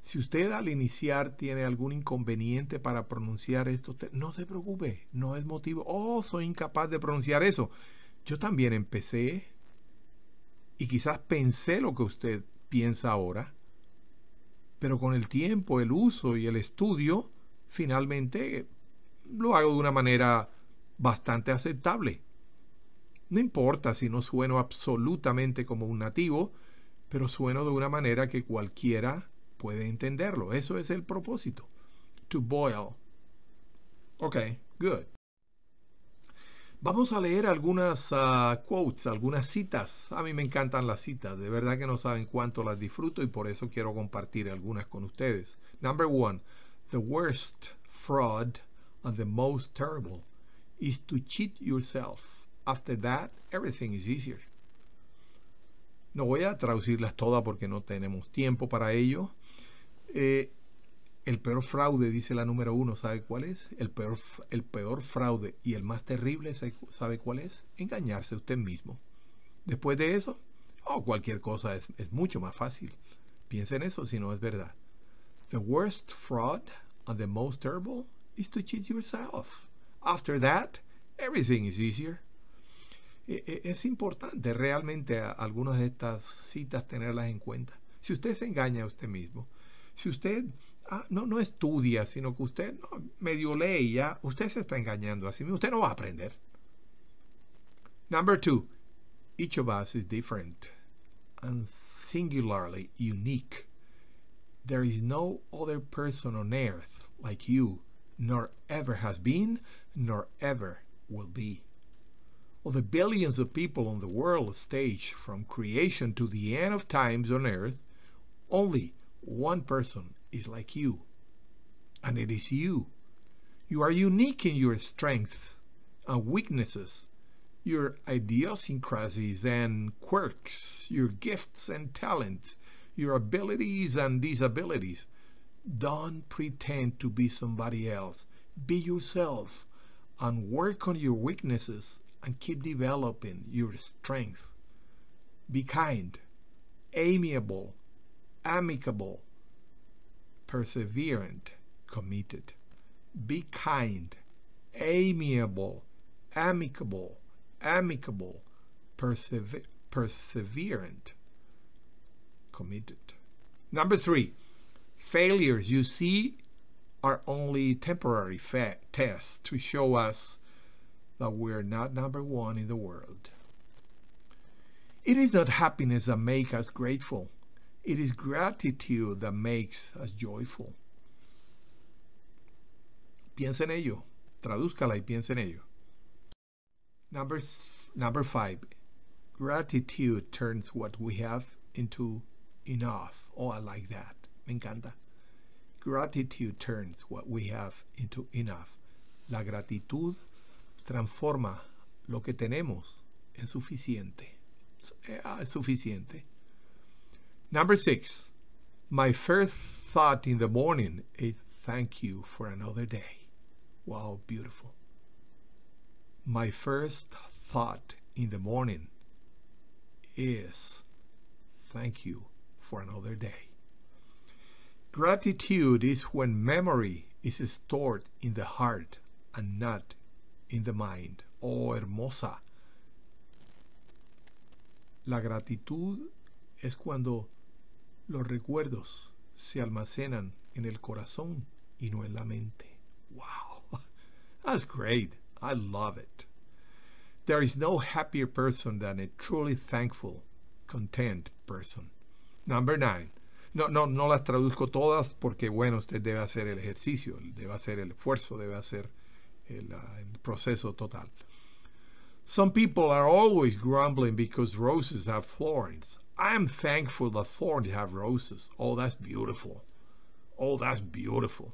si usted al iniciar tiene algún inconveniente para pronunciar esto, no se preocupe, no es motivo. Oh, soy incapaz de pronunciar eso. Yo también empecé y quizás pensé lo que usted piensa ahora, pero con el tiempo, el uso y el estudio, finalmente lo hago de una manera bastante aceptable. No importa si no sueno absolutamente como un nativo, pero sueno de una manera que cualquiera puede entenderlo. Eso es el propósito. To boil. Ok, good. Vamos a leer algunas ah, quotes, algunas citas. A mí me encantan las citas. De verdad que no saben cuánto las disfruto y por eso quiero compartir algunas con ustedes. Number one. The worst fraud and the most terrible is to cheat yourself. After that, everything is easier. No voy a traducirlas todas porque no tenemos tiempo para ello. Eh, el peor fraude, dice la número uno, ¿sabe cuál es? El peor, el peor fraude y el más terrible, ¿sabe cuál es? Engañarse a usted mismo. Después de eso, oh, cualquier cosa es, es mucho más fácil. Piensa en eso si no es verdad. The worst fraud and the most terrible is to cheat yourself. After that, everything is easier. Es importante realmente algunas de estas citas tenerlas en cuenta. Si usted se engaña a usted mismo, si usted ah, no, no estudia, sino que usted no, medio lee ya, usted se está engañando a sí mismo. Usted no va a aprender. Number two, each of us is different and singularly unique. There is no other person on earth like you, nor ever has been, nor ever will be. Of the billions of people on the world stage from creation to the end of times on earth, only one person is like you, and it is you. You are unique in your strengths and weaknesses, your idiosyncrasies and quirks, your gifts and talents, your abilities and disabilities. Don't pretend to be somebody else. Be yourself and work on your weaknesses and keep developing your strength. Be kind, amiable, amicable, perseverant, committed. Be kind, amiable, amicable, amicable, persever perseverant committed. Number three, failures you see are only temporary tests to show us that we're not number one in the world. It is not happiness that makes us grateful. It is gratitude that makes us joyful. Piensa en ello. Tradúzcala y piensa en ello. Number, number five. Gratitude turns what we have into enough. Oh, I like that. Me encanta. Gratitude turns what we have into enough. La gratitud transforma lo que tenemos en suficiente. Ah, suficiente. Number six, my first thought in the morning is thank you for another day. Wow, beautiful. My first thought in the morning is thank you for another day. Gratitude is when memory is stored in the heart and not in the mind. Oh, hermosa. La gratitud es cuando los recuerdos se almacenan en el corazón y no en la mente. Wow, that's great. I love it. There is no happier person than a truly thankful, content person. Number nine. No, no, no las traduzco todas porque, bueno, usted debe hacer el ejercicio, debe hacer el esfuerzo, debe hacer el, ah, el proceso total. Some people are always grumbling because roses have thorns. I am thankful that thorns have roses. Oh, that's beautiful. Oh, that's beautiful.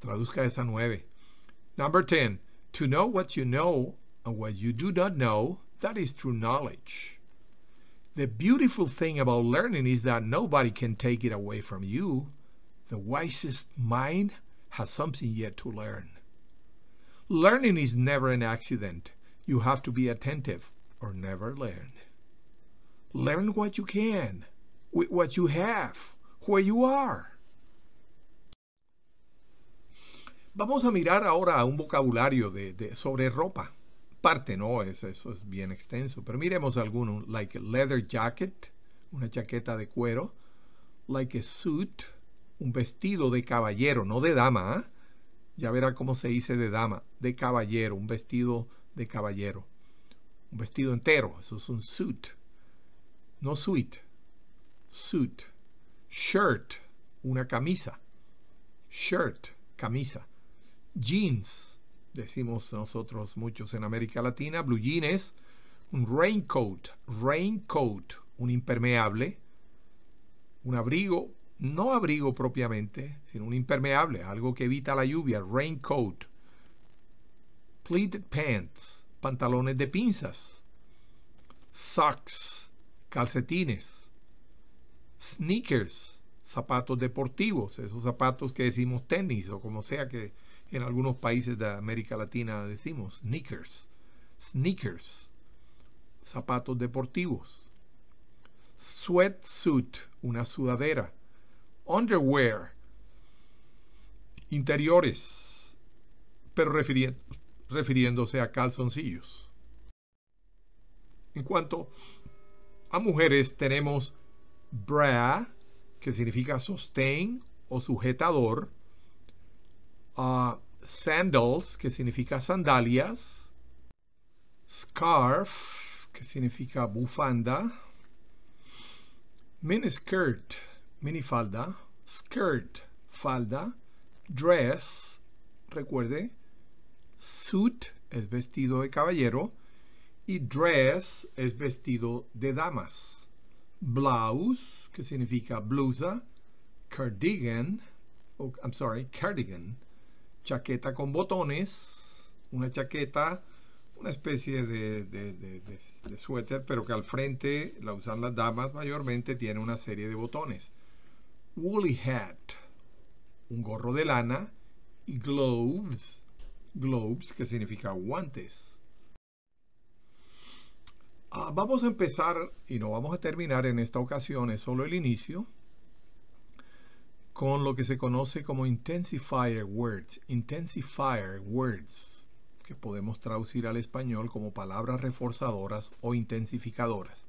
Traduzca esa nueve. Number 10. To know what you know and what you do not know, that is true knowledge. The beautiful thing about learning is that nobody can take it away from you. The wisest mind has something yet to learn. Learning is never an accident. You have to be attentive or never learn. Learn what you can, with what you have, where you are. Vamos a mirar ahora un vocabulario de, de, sobre ropa. parte no, es, eso es bien extenso. Pero miremos alguno, like a leather jacket, una chaqueta de cuero, like a suit, un vestido de caballero, no de dama. ¿ah? Ya verá cómo se dice de dama, de caballero, un vestido de caballero. Un vestido entero, eso es un suit. No suit suit. Shirt, una camisa. Shirt, camisa. Jeans, decimos nosotros muchos en América Latina, blue jeans un raincoat, raincoat, un impermeable, un abrigo, no abrigo propiamente, sino un impermeable, algo que evita la lluvia, raincoat. Pleated pants, pantalones de pinzas. Socks, calcetines. Sneakers, zapatos deportivos, esos zapatos que decimos tenis o como sea que en algunos países de América Latina decimos sneakers, sneakers, zapatos deportivos, sweatsuit, una sudadera, underwear, interiores, pero refiriéndose a calzoncillos. En cuanto a mujeres tenemos bra, que significa sostén o sujetador, Ah, sandals, que significa sandalias, scarf, que significa bufanda, miniskirt, minifalda, skirt, falda, dress, recuerde, suit es vestido de caballero y dress es vestido de damas. Blouse, que significa blusa, cardigan, oh, I'm sorry, cardigan, chaqueta con botones, una chaqueta, una especie de, suéter, pero que al frente la usan las damas mayormente, tiene una serie de botones. Woolly hat, un gorro de lana, y gloves, gloves que significa guantes. Ah, vamos a empezar y no vamos a terminar en esta ocasión, es solo el inicio con lo que se conoce como intensifier words, intensifier words, que podemos traducir al español como palabras reforzadoras o intensificadoras.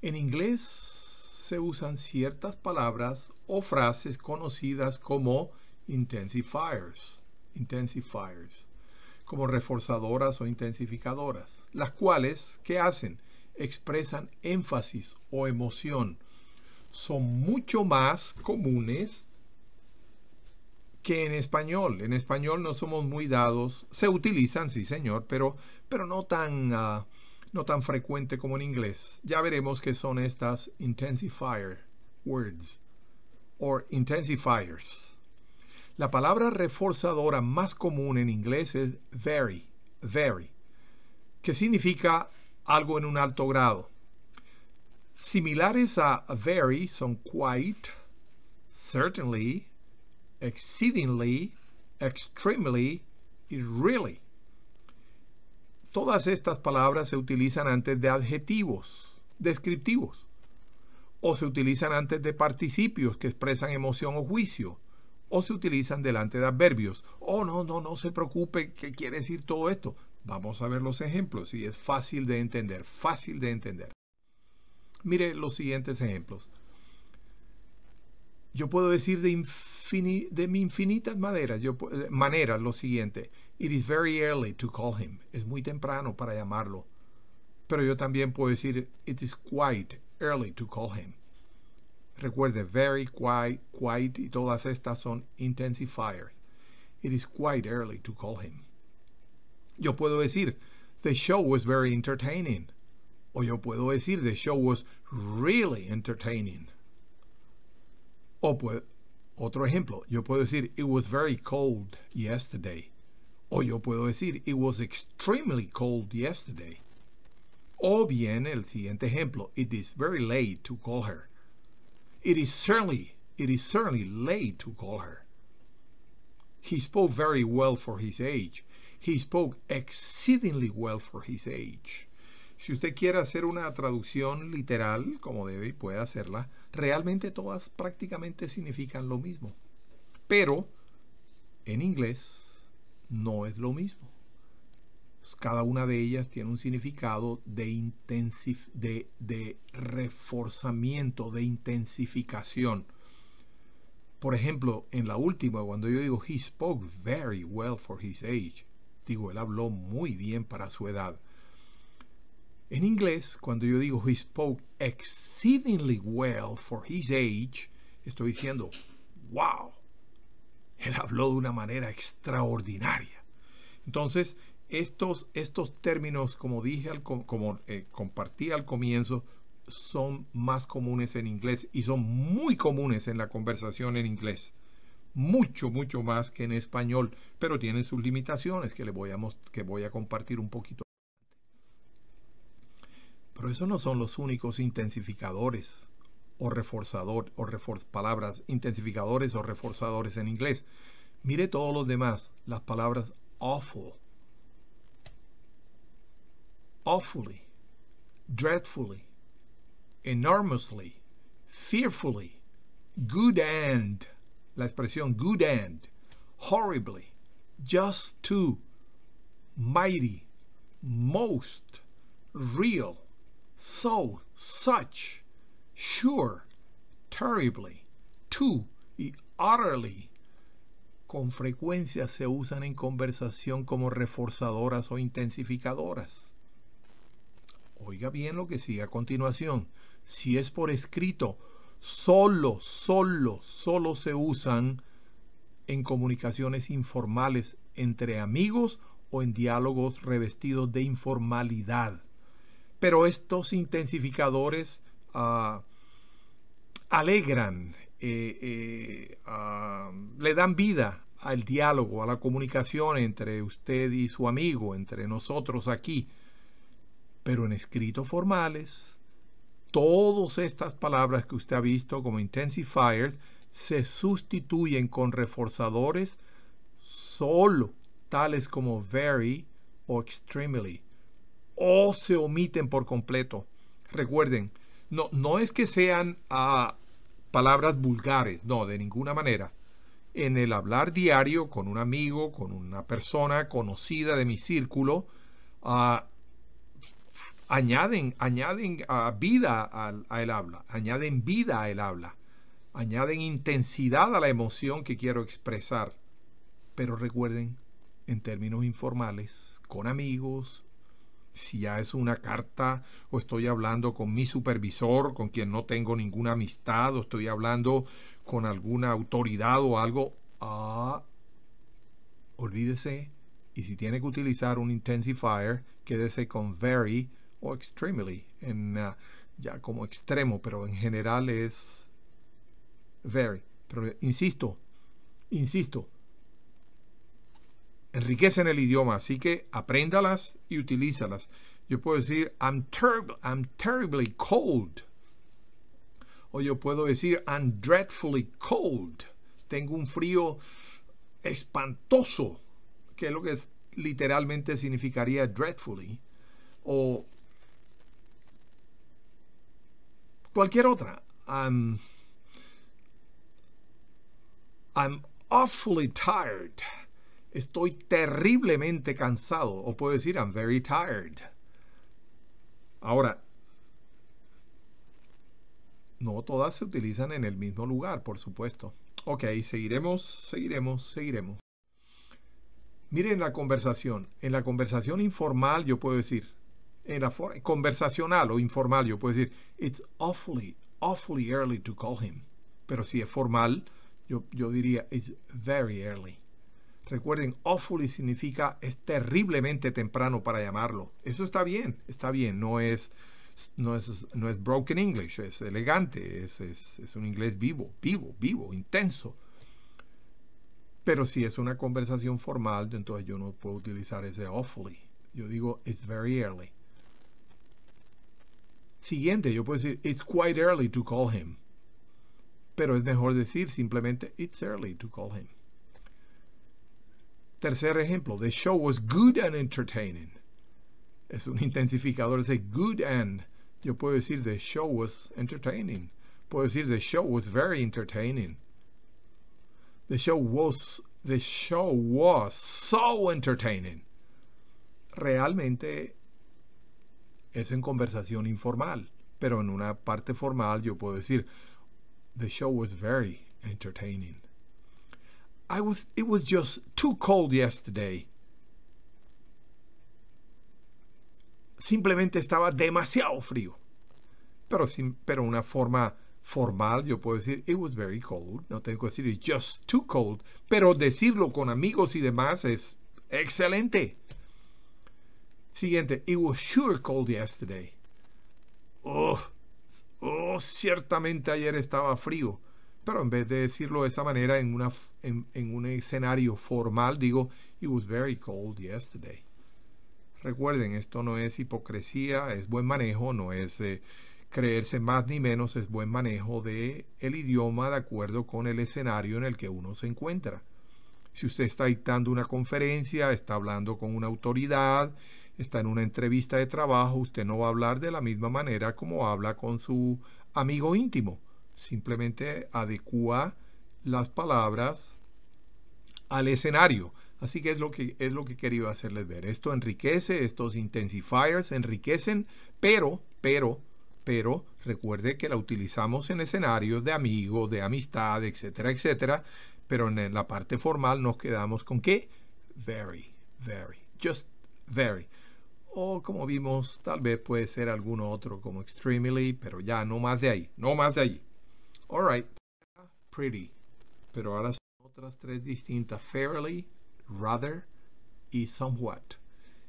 En inglés se usan ciertas palabras o frases conocidas como intensifiers, intensifiers, como reforzadoras o intensificadoras, las cuales, ¿qué hacen? Expresan énfasis o emoción son mucho más comunes que en español. En español no somos muy dados. Se utilizan, sí señor, pero, pero no, tan, ah, no tan frecuente como en inglés. Ya veremos qué son estas intensifier words or intensifiers. La palabra reforzadora más común en inglés es very, very, que significa algo en un alto grado. Similares a very son quite, certainly, exceedingly, extremely y really. Todas estas palabras se utilizan antes de adjetivos descriptivos o se utilizan antes de participios que expresan emoción o juicio o se utilizan delante de adverbios. Oh, no, no, no se preocupe, ¿qué quiere decir todo esto? Vamos a ver los ejemplos y es fácil de entender, fácil de entender. Mire los siguientes ejemplos. Yo puedo decir de, de infinitas maneras, yo, eh, maneras lo siguiente. It is very early to call him. Es muy temprano para llamarlo. Pero yo también puedo decir, it is quite early to call him. Recuerde, very, quite, quite y todas estas son intensifiers. It is quite early to call him. Yo puedo decir, the show was very entertaining. O yo puedo decir, the show was really entertaining. O puedo, otro ejemplo, yo puedo decir, it was very cold yesterday. O yo puedo decir, it was extremely cold yesterday. O bien el siguiente ejemplo, it is very late to call her. It is certainly, it is certainly late to call her. He spoke very well for his age. He spoke exceedingly well for his age. Si usted quiere hacer una traducción literal, como debe y puede hacerla, realmente todas prácticamente significan lo mismo. Pero en inglés no es lo mismo. Cada una de ellas tiene un significado de, intensif de, de reforzamiento, de intensificación. Por ejemplo, en la última, cuando yo digo, he spoke very well for his age, digo, él habló muy bien para su edad. En inglés, cuando yo digo he spoke exceedingly well for his age, estoy diciendo, wow, él habló de una manera extraordinaria. Entonces, estos, estos términos, como dije, al, como eh, compartí al comienzo, son más comunes en inglés y son muy comunes en la conversación en inglés. Mucho, mucho más que en español, pero tienen sus limitaciones que, voy, a que voy a compartir un poquito. Pero esos no son los únicos intensificadores o reforzador o palabras intensificadores o reforzadores en inglés. Mire todos los demás, las palabras awful, awfully, dreadfully, enormously, fearfully, good and, la expresión good and, horribly, just too mighty, most, real, so, such, sure, terribly, too y utterly con frecuencia se usan en conversación como reforzadoras o intensificadoras. Oiga bien lo que sigue a continuación. Si es por escrito, solo, solo, solo se usan en comunicaciones informales entre amigos o en diálogos revestidos de informalidad pero estos intensificadores ah, alegran, eh, eh, ah, le dan vida al diálogo, a la comunicación entre usted y su amigo, entre nosotros aquí. Pero en escritos formales, todas estas palabras que usted ha visto como intensifiers se sustituyen con reforzadores solo, tales como very o extremely o se omiten por completo. Recuerden, no, no es que sean ah, palabras vulgares, no, de ninguna manera. En el hablar diario con un amigo, con una persona conocida de mi círculo, ah, añaden, añaden ah, vida al, al habla, añaden vida al habla, añaden intensidad a la emoción que quiero expresar. Pero recuerden, en términos informales, con amigos, si ya es una carta o estoy hablando con mi supervisor, con quien no tengo ninguna amistad, o estoy hablando con alguna autoridad o algo, ah, olvídese. Y si tiene que utilizar un intensifier, quédese con very o extremely, en, ah, ya como extremo, pero en general es very. Pero insisto, insisto, enriquecen el idioma, así que apréndalas y utilízalas. Yo puedo decir, I'm, terribly cold. O yo puedo decir, I'm dreadfully cold. Tengo un frío espantoso, que es lo que literalmente significaría dreadfully. O cualquier otra. I'm awfully tired. Estoy terriblemente cansado. O puedo decir, I'm very tired. Ahora, no todas se utilizan en el mismo lugar, por supuesto. Ok, seguiremos, seguiremos, seguiremos. Miren la conversación. En la conversación informal yo puedo decir, en la conversacional o informal yo puedo decir, it's awfully, awfully early to call him. Pero si es formal, yo, yo diría, it's very early. Recuerden, awfully significa es terriblemente temprano para llamarlo. Eso está bien, está bien, no es, no es, broken English, es elegante, es, es un inglés vivo, vivo, vivo, intenso. Pero si es una conversación formal, entonces yo no puedo utilizar ese awfully. Yo digo, it's very early. Siguiente, yo puedo decir, it's quite early to call him. Pero es mejor decir simplemente, it's early to call him. Tercer ejemplo, the show was good and entertaining. Es un intensificador, dice good and. Yo puedo decir the show was entertaining. Puedo decir the show was very entertaining. The show was the show was so entertaining. Realmente es en conversación informal, pero en una parte formal yo puedo decir the show was very entertaining. I was it was just too cold yesterday. Simplemente estaba demasiado frío. Pero, sin, pero una forma formal yo puedo decir it was very cold. No tengo que decir it's just too cold. Pero decirlo con amigos y demás es excelente. Siguiente, it was sure cold yesterday. Oh, oh ciertamente ayer estaba frío. Pero en vez de decirlo de esa manera, en, una, en, un escenario formal, digo, It was very cold yesterday. Recuerden, esto no es hipocresía, es buen manejo, no es eh, creerse más ni menos, es buen manejo de el idioma de acuerdo con el escenario en el que uno se encuentra. Si usted está dictando una conferencia, está hablando con una autoridad, está en una entrevista de trabajo, usted no va a hablar de la misma manera como habla con su amigo íntimo. Simplemente adecua las palabras al escenario. Así que es lo que es lo que quería hacerles ver. Esto enriquece, estos intensifiers enriquecen, pero, pero, pero recuerde que la utilizamos en escenarios de amigos, de amistad, etcétera, etcétera. Pero en la parte formal nos quedamos con qué? Very, very, just very. O como vimos, tal vez puede ser alguno otro como extremely, pero ya no más de ahí, no más de ahí. Alright, pretty. Pero ahora son otras tres distintas. Fairly, rather y somewhat.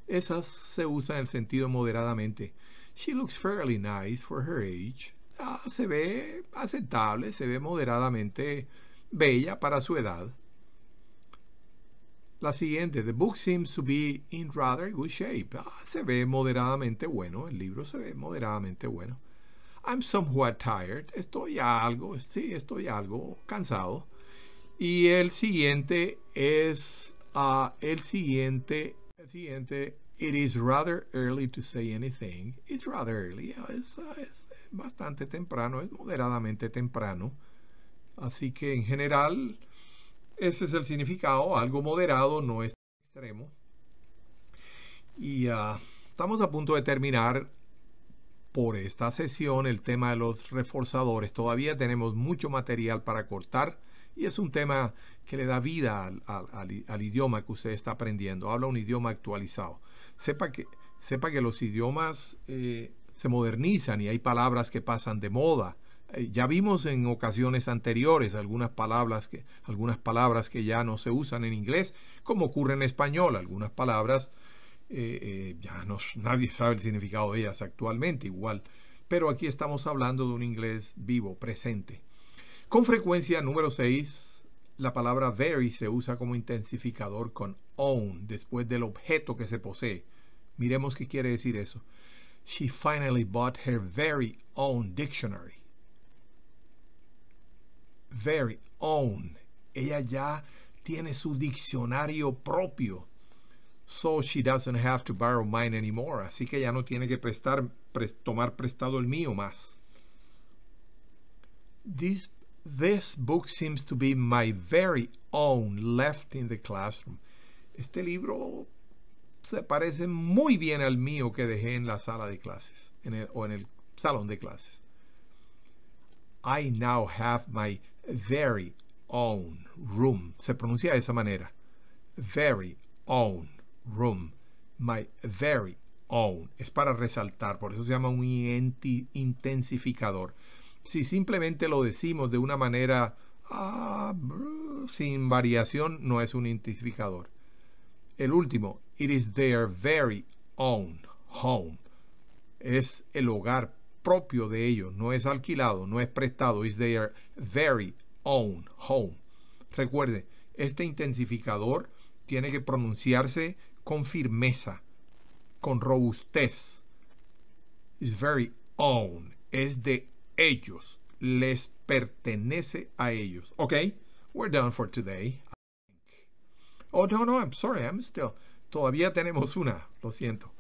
Esas se usan en el sentido moderadamente. She looks fairly nice for her age. Ah, se ve aceptable, se ve moderadamente bella para su edad. La siguiente, the book seems to be in rather good shape. Ah, se ve moderadamente bueno, el libro se ve moderadamente bueno. I'm somewhat tired. Estoy algo, sí, estoy algo cansado. Y el siguiente es ah, el siguiente, el siguiente. It is rather early to say anything. It's rather early. Es, bastante temprano, es moderadamente temprano. Así que en general ese es el significado. Algo moderado no es extremo. Y ah, estamos a punto de terminar por esta sesión el tema de los reforzadores. Todavía tenemos mucho material para cortar y es un tema que le da vida al, idioma que usted está aprendiendo. Habla un idioma actualizado. Sepa que, sepa que los idiomas eh, se modernizan y hay palabras que pasan de moda. Eh, ya vimos en ocasiones anteriores algunas palabras, que, algunas palabras que ya no se usan en inglés, como ocurre en español. Algunas palabras eh, eh, ya no, nadie sabe el significado de ellas actualmente igual, pero aquí estamos hablando de un inglés vivo, presente. Con frecuencia, número 6, la palabra very se usa como intensificador con own, después del objeto que se posee. Miremos qué quiere decir eso. She finally bought her very own dictionary. Very own. Ella ya tiene su diccionario propio so she doesn't have to borrow mine anymore. Así que ya no tiene que prestar, tomar prestado el mío más. This, this book seems to be my very own left in the classroom. Este libro se parece muy bien al mío que dejé en la sala de clases o en el salón de clases. I now have my very own room. Se pronuncia de esa manera. Very own room, my very own. Es para resaltar, por eso se llama un intensificador. Si simplemente lo decimos de una manera ah, sin variación, no es un intensificador. El último, it is their very own home. Es el hogar propio de ellos, no es alquilado, no es prestado, is their very own home. Recuerde, este intensificador tiene que pronunciarse con firmeza, con robustez. It's very own. Es de ellos. Les pertenece a ellos. Okay, we're done for today. Oh, no, no, I'm sorry, I'm still. Todavía tenemos una, lo siento.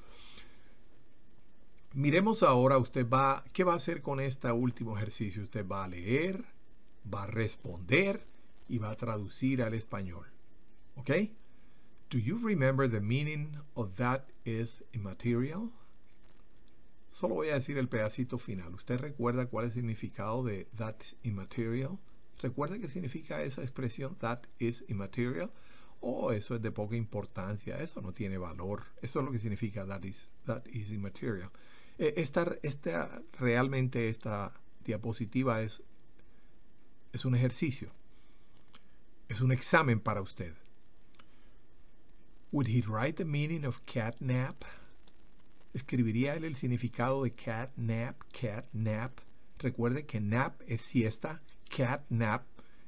Miremos ahora, usted va, ¿qué va a hacer con este último ejercicio? Usted va a leer, va a responder y va a traducir al español. ¿Ok? Do you remember the meaning of that is immaterial? Solo voy a decir el pedacito final. ¿Usted recuerda cuál es el significado de that immaterial? ¿Recuerda qué significa esa expresión that is immaterial? Oh, eso es de poca importancia, eso no tiene valor. Eso es lo que significa that is, that is immaterial. E, realmente esta diapositiva es, es un ejercicio, es un examen para usted. Would he write the meaning of nap? ¿Escribiría él el significado de cat nap, cat nap. Recuerde que nap es siesta. Cat nap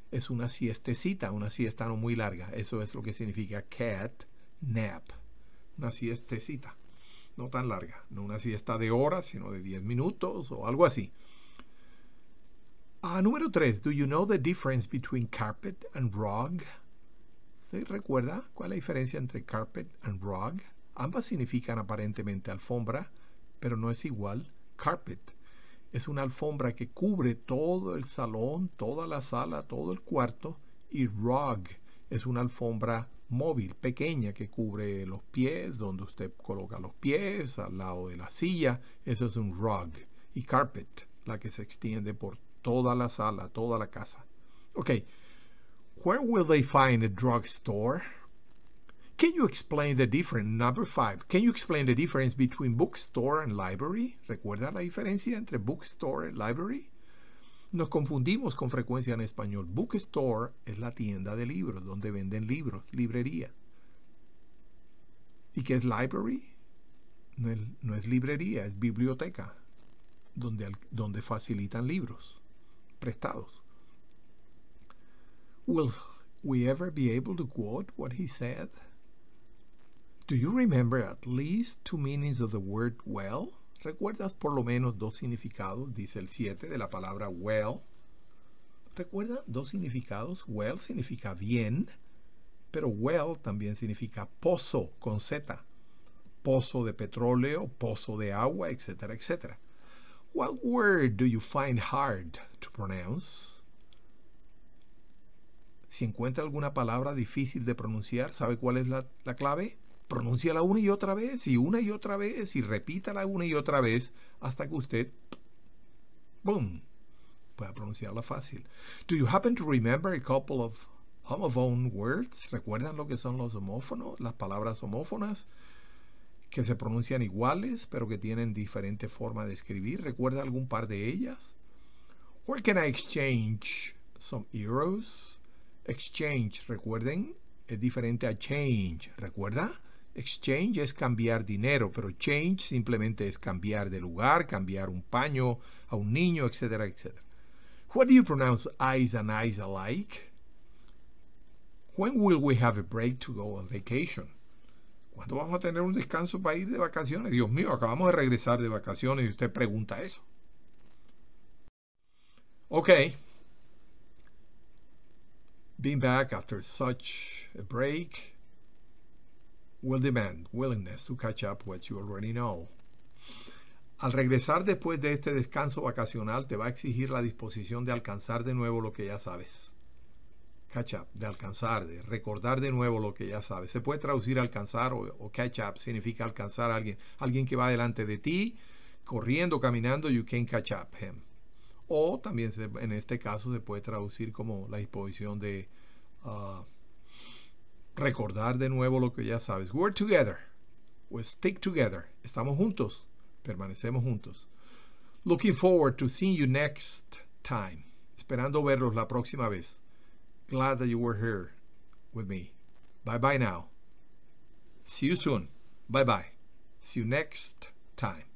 es una siestecita, una siesta no muy larga. Eso es lo que significa cat nap. Una siestecita. No tan larga. No una siesta de horas, sino de 10 minutos o algo así. Ah, número 3. Do you know the difference between carpet and rug? recuerda cuál es la diferencia entre carpet and rug? Ambas significan aparentemente alfombra, pero no es igual carpet. Es una alfombra que cubre todo el salón, toda la sala, todo el cuarto y rug es una alfombra móvil, pequeña, que cubre los pies, donde usted coloca los pies, al lado de la silla. Eso es un rug. Y carpet, la que se extiende por toda la sala, toda la casa. Ok, where will they find a drugstore? Can you explain the difference? Number five. Can you explain the difference between bookstore and library? ¿Recuerda la diferencia entre bookstore y library? Nos confundimos con frecuencia en español. Bookstore es la tienda de libros, donde venden libros, librería. ¿Y qué es library? No es, librería, es biblioteca, donde, donde facilitan libros prestados. Will we ever be able to quote what he said? Do you remember at least two meanings of the word well? ¿Recuerdas por lo menos dos significados, dice el 7, de la palabra well? ¿Recuerda dos significados? Well significa bien, pero well también significa pozo con Z. Pozo de petróleo, pozo de agua, etcétera, etcétera. What word do you find hard to pronounce? Si encuentra alguna palabra difícil de pronunciar, ¿sabe cuál es la, clave? Pronúnciala una y otra vez, y una y otra vez, y repítala una y otra vez, hasta que usted, ¡boom!, pueda pronunciarla fácil. ¿Do you happen to remember a couple of homophone words? ¿Recuerdan lo que son los homófonos, las palabras homófonas? que se pronuncian iguales, pero que tienen diferente forma de escribir. ¿Recuerda algún par de ellas? Where can I exchange some euros? Exchange, recuerden, es diferente a change, ¿recuerda? Exchange es cambiar dinero, pero change simplemente es cambiar de lugar, cambiar un paño a un niño, etcétera, etcétera. What do you pronounce eyes and eyes alike? When will we have a break to go on vacation? ¿Cuándo vamos a tener un descanso para ir de vacaciones? Dios mío, acabamos de regresar de vacaciones y usted pregunta eso. Okay. Being back after such a break will demand willingness to catch up what you already know. Al regresar después de este descanso vacacional te va a exigir la disposición de alcanzar de nuevo lo que ya sabes. Catch up, de alcanzar, de recordar de nuevo lo que ya sabes. Se puede traducir alcanzar o, catch up significa alcanzar a alguien, alguien que va delante de ti, corriendo, caminando, you can catch up him o también en este caso se puede traducir como la disposición de ah, recordar de nuevo lo que ya sabes. We're together. We stick together. Estamos juntos. Permanecemos juntos. Looking forward to seeing you next time. Esperando verlos la próxima vez. Glad that you were here with me. Bye bye now. See you soon. Bye bye. See you next time.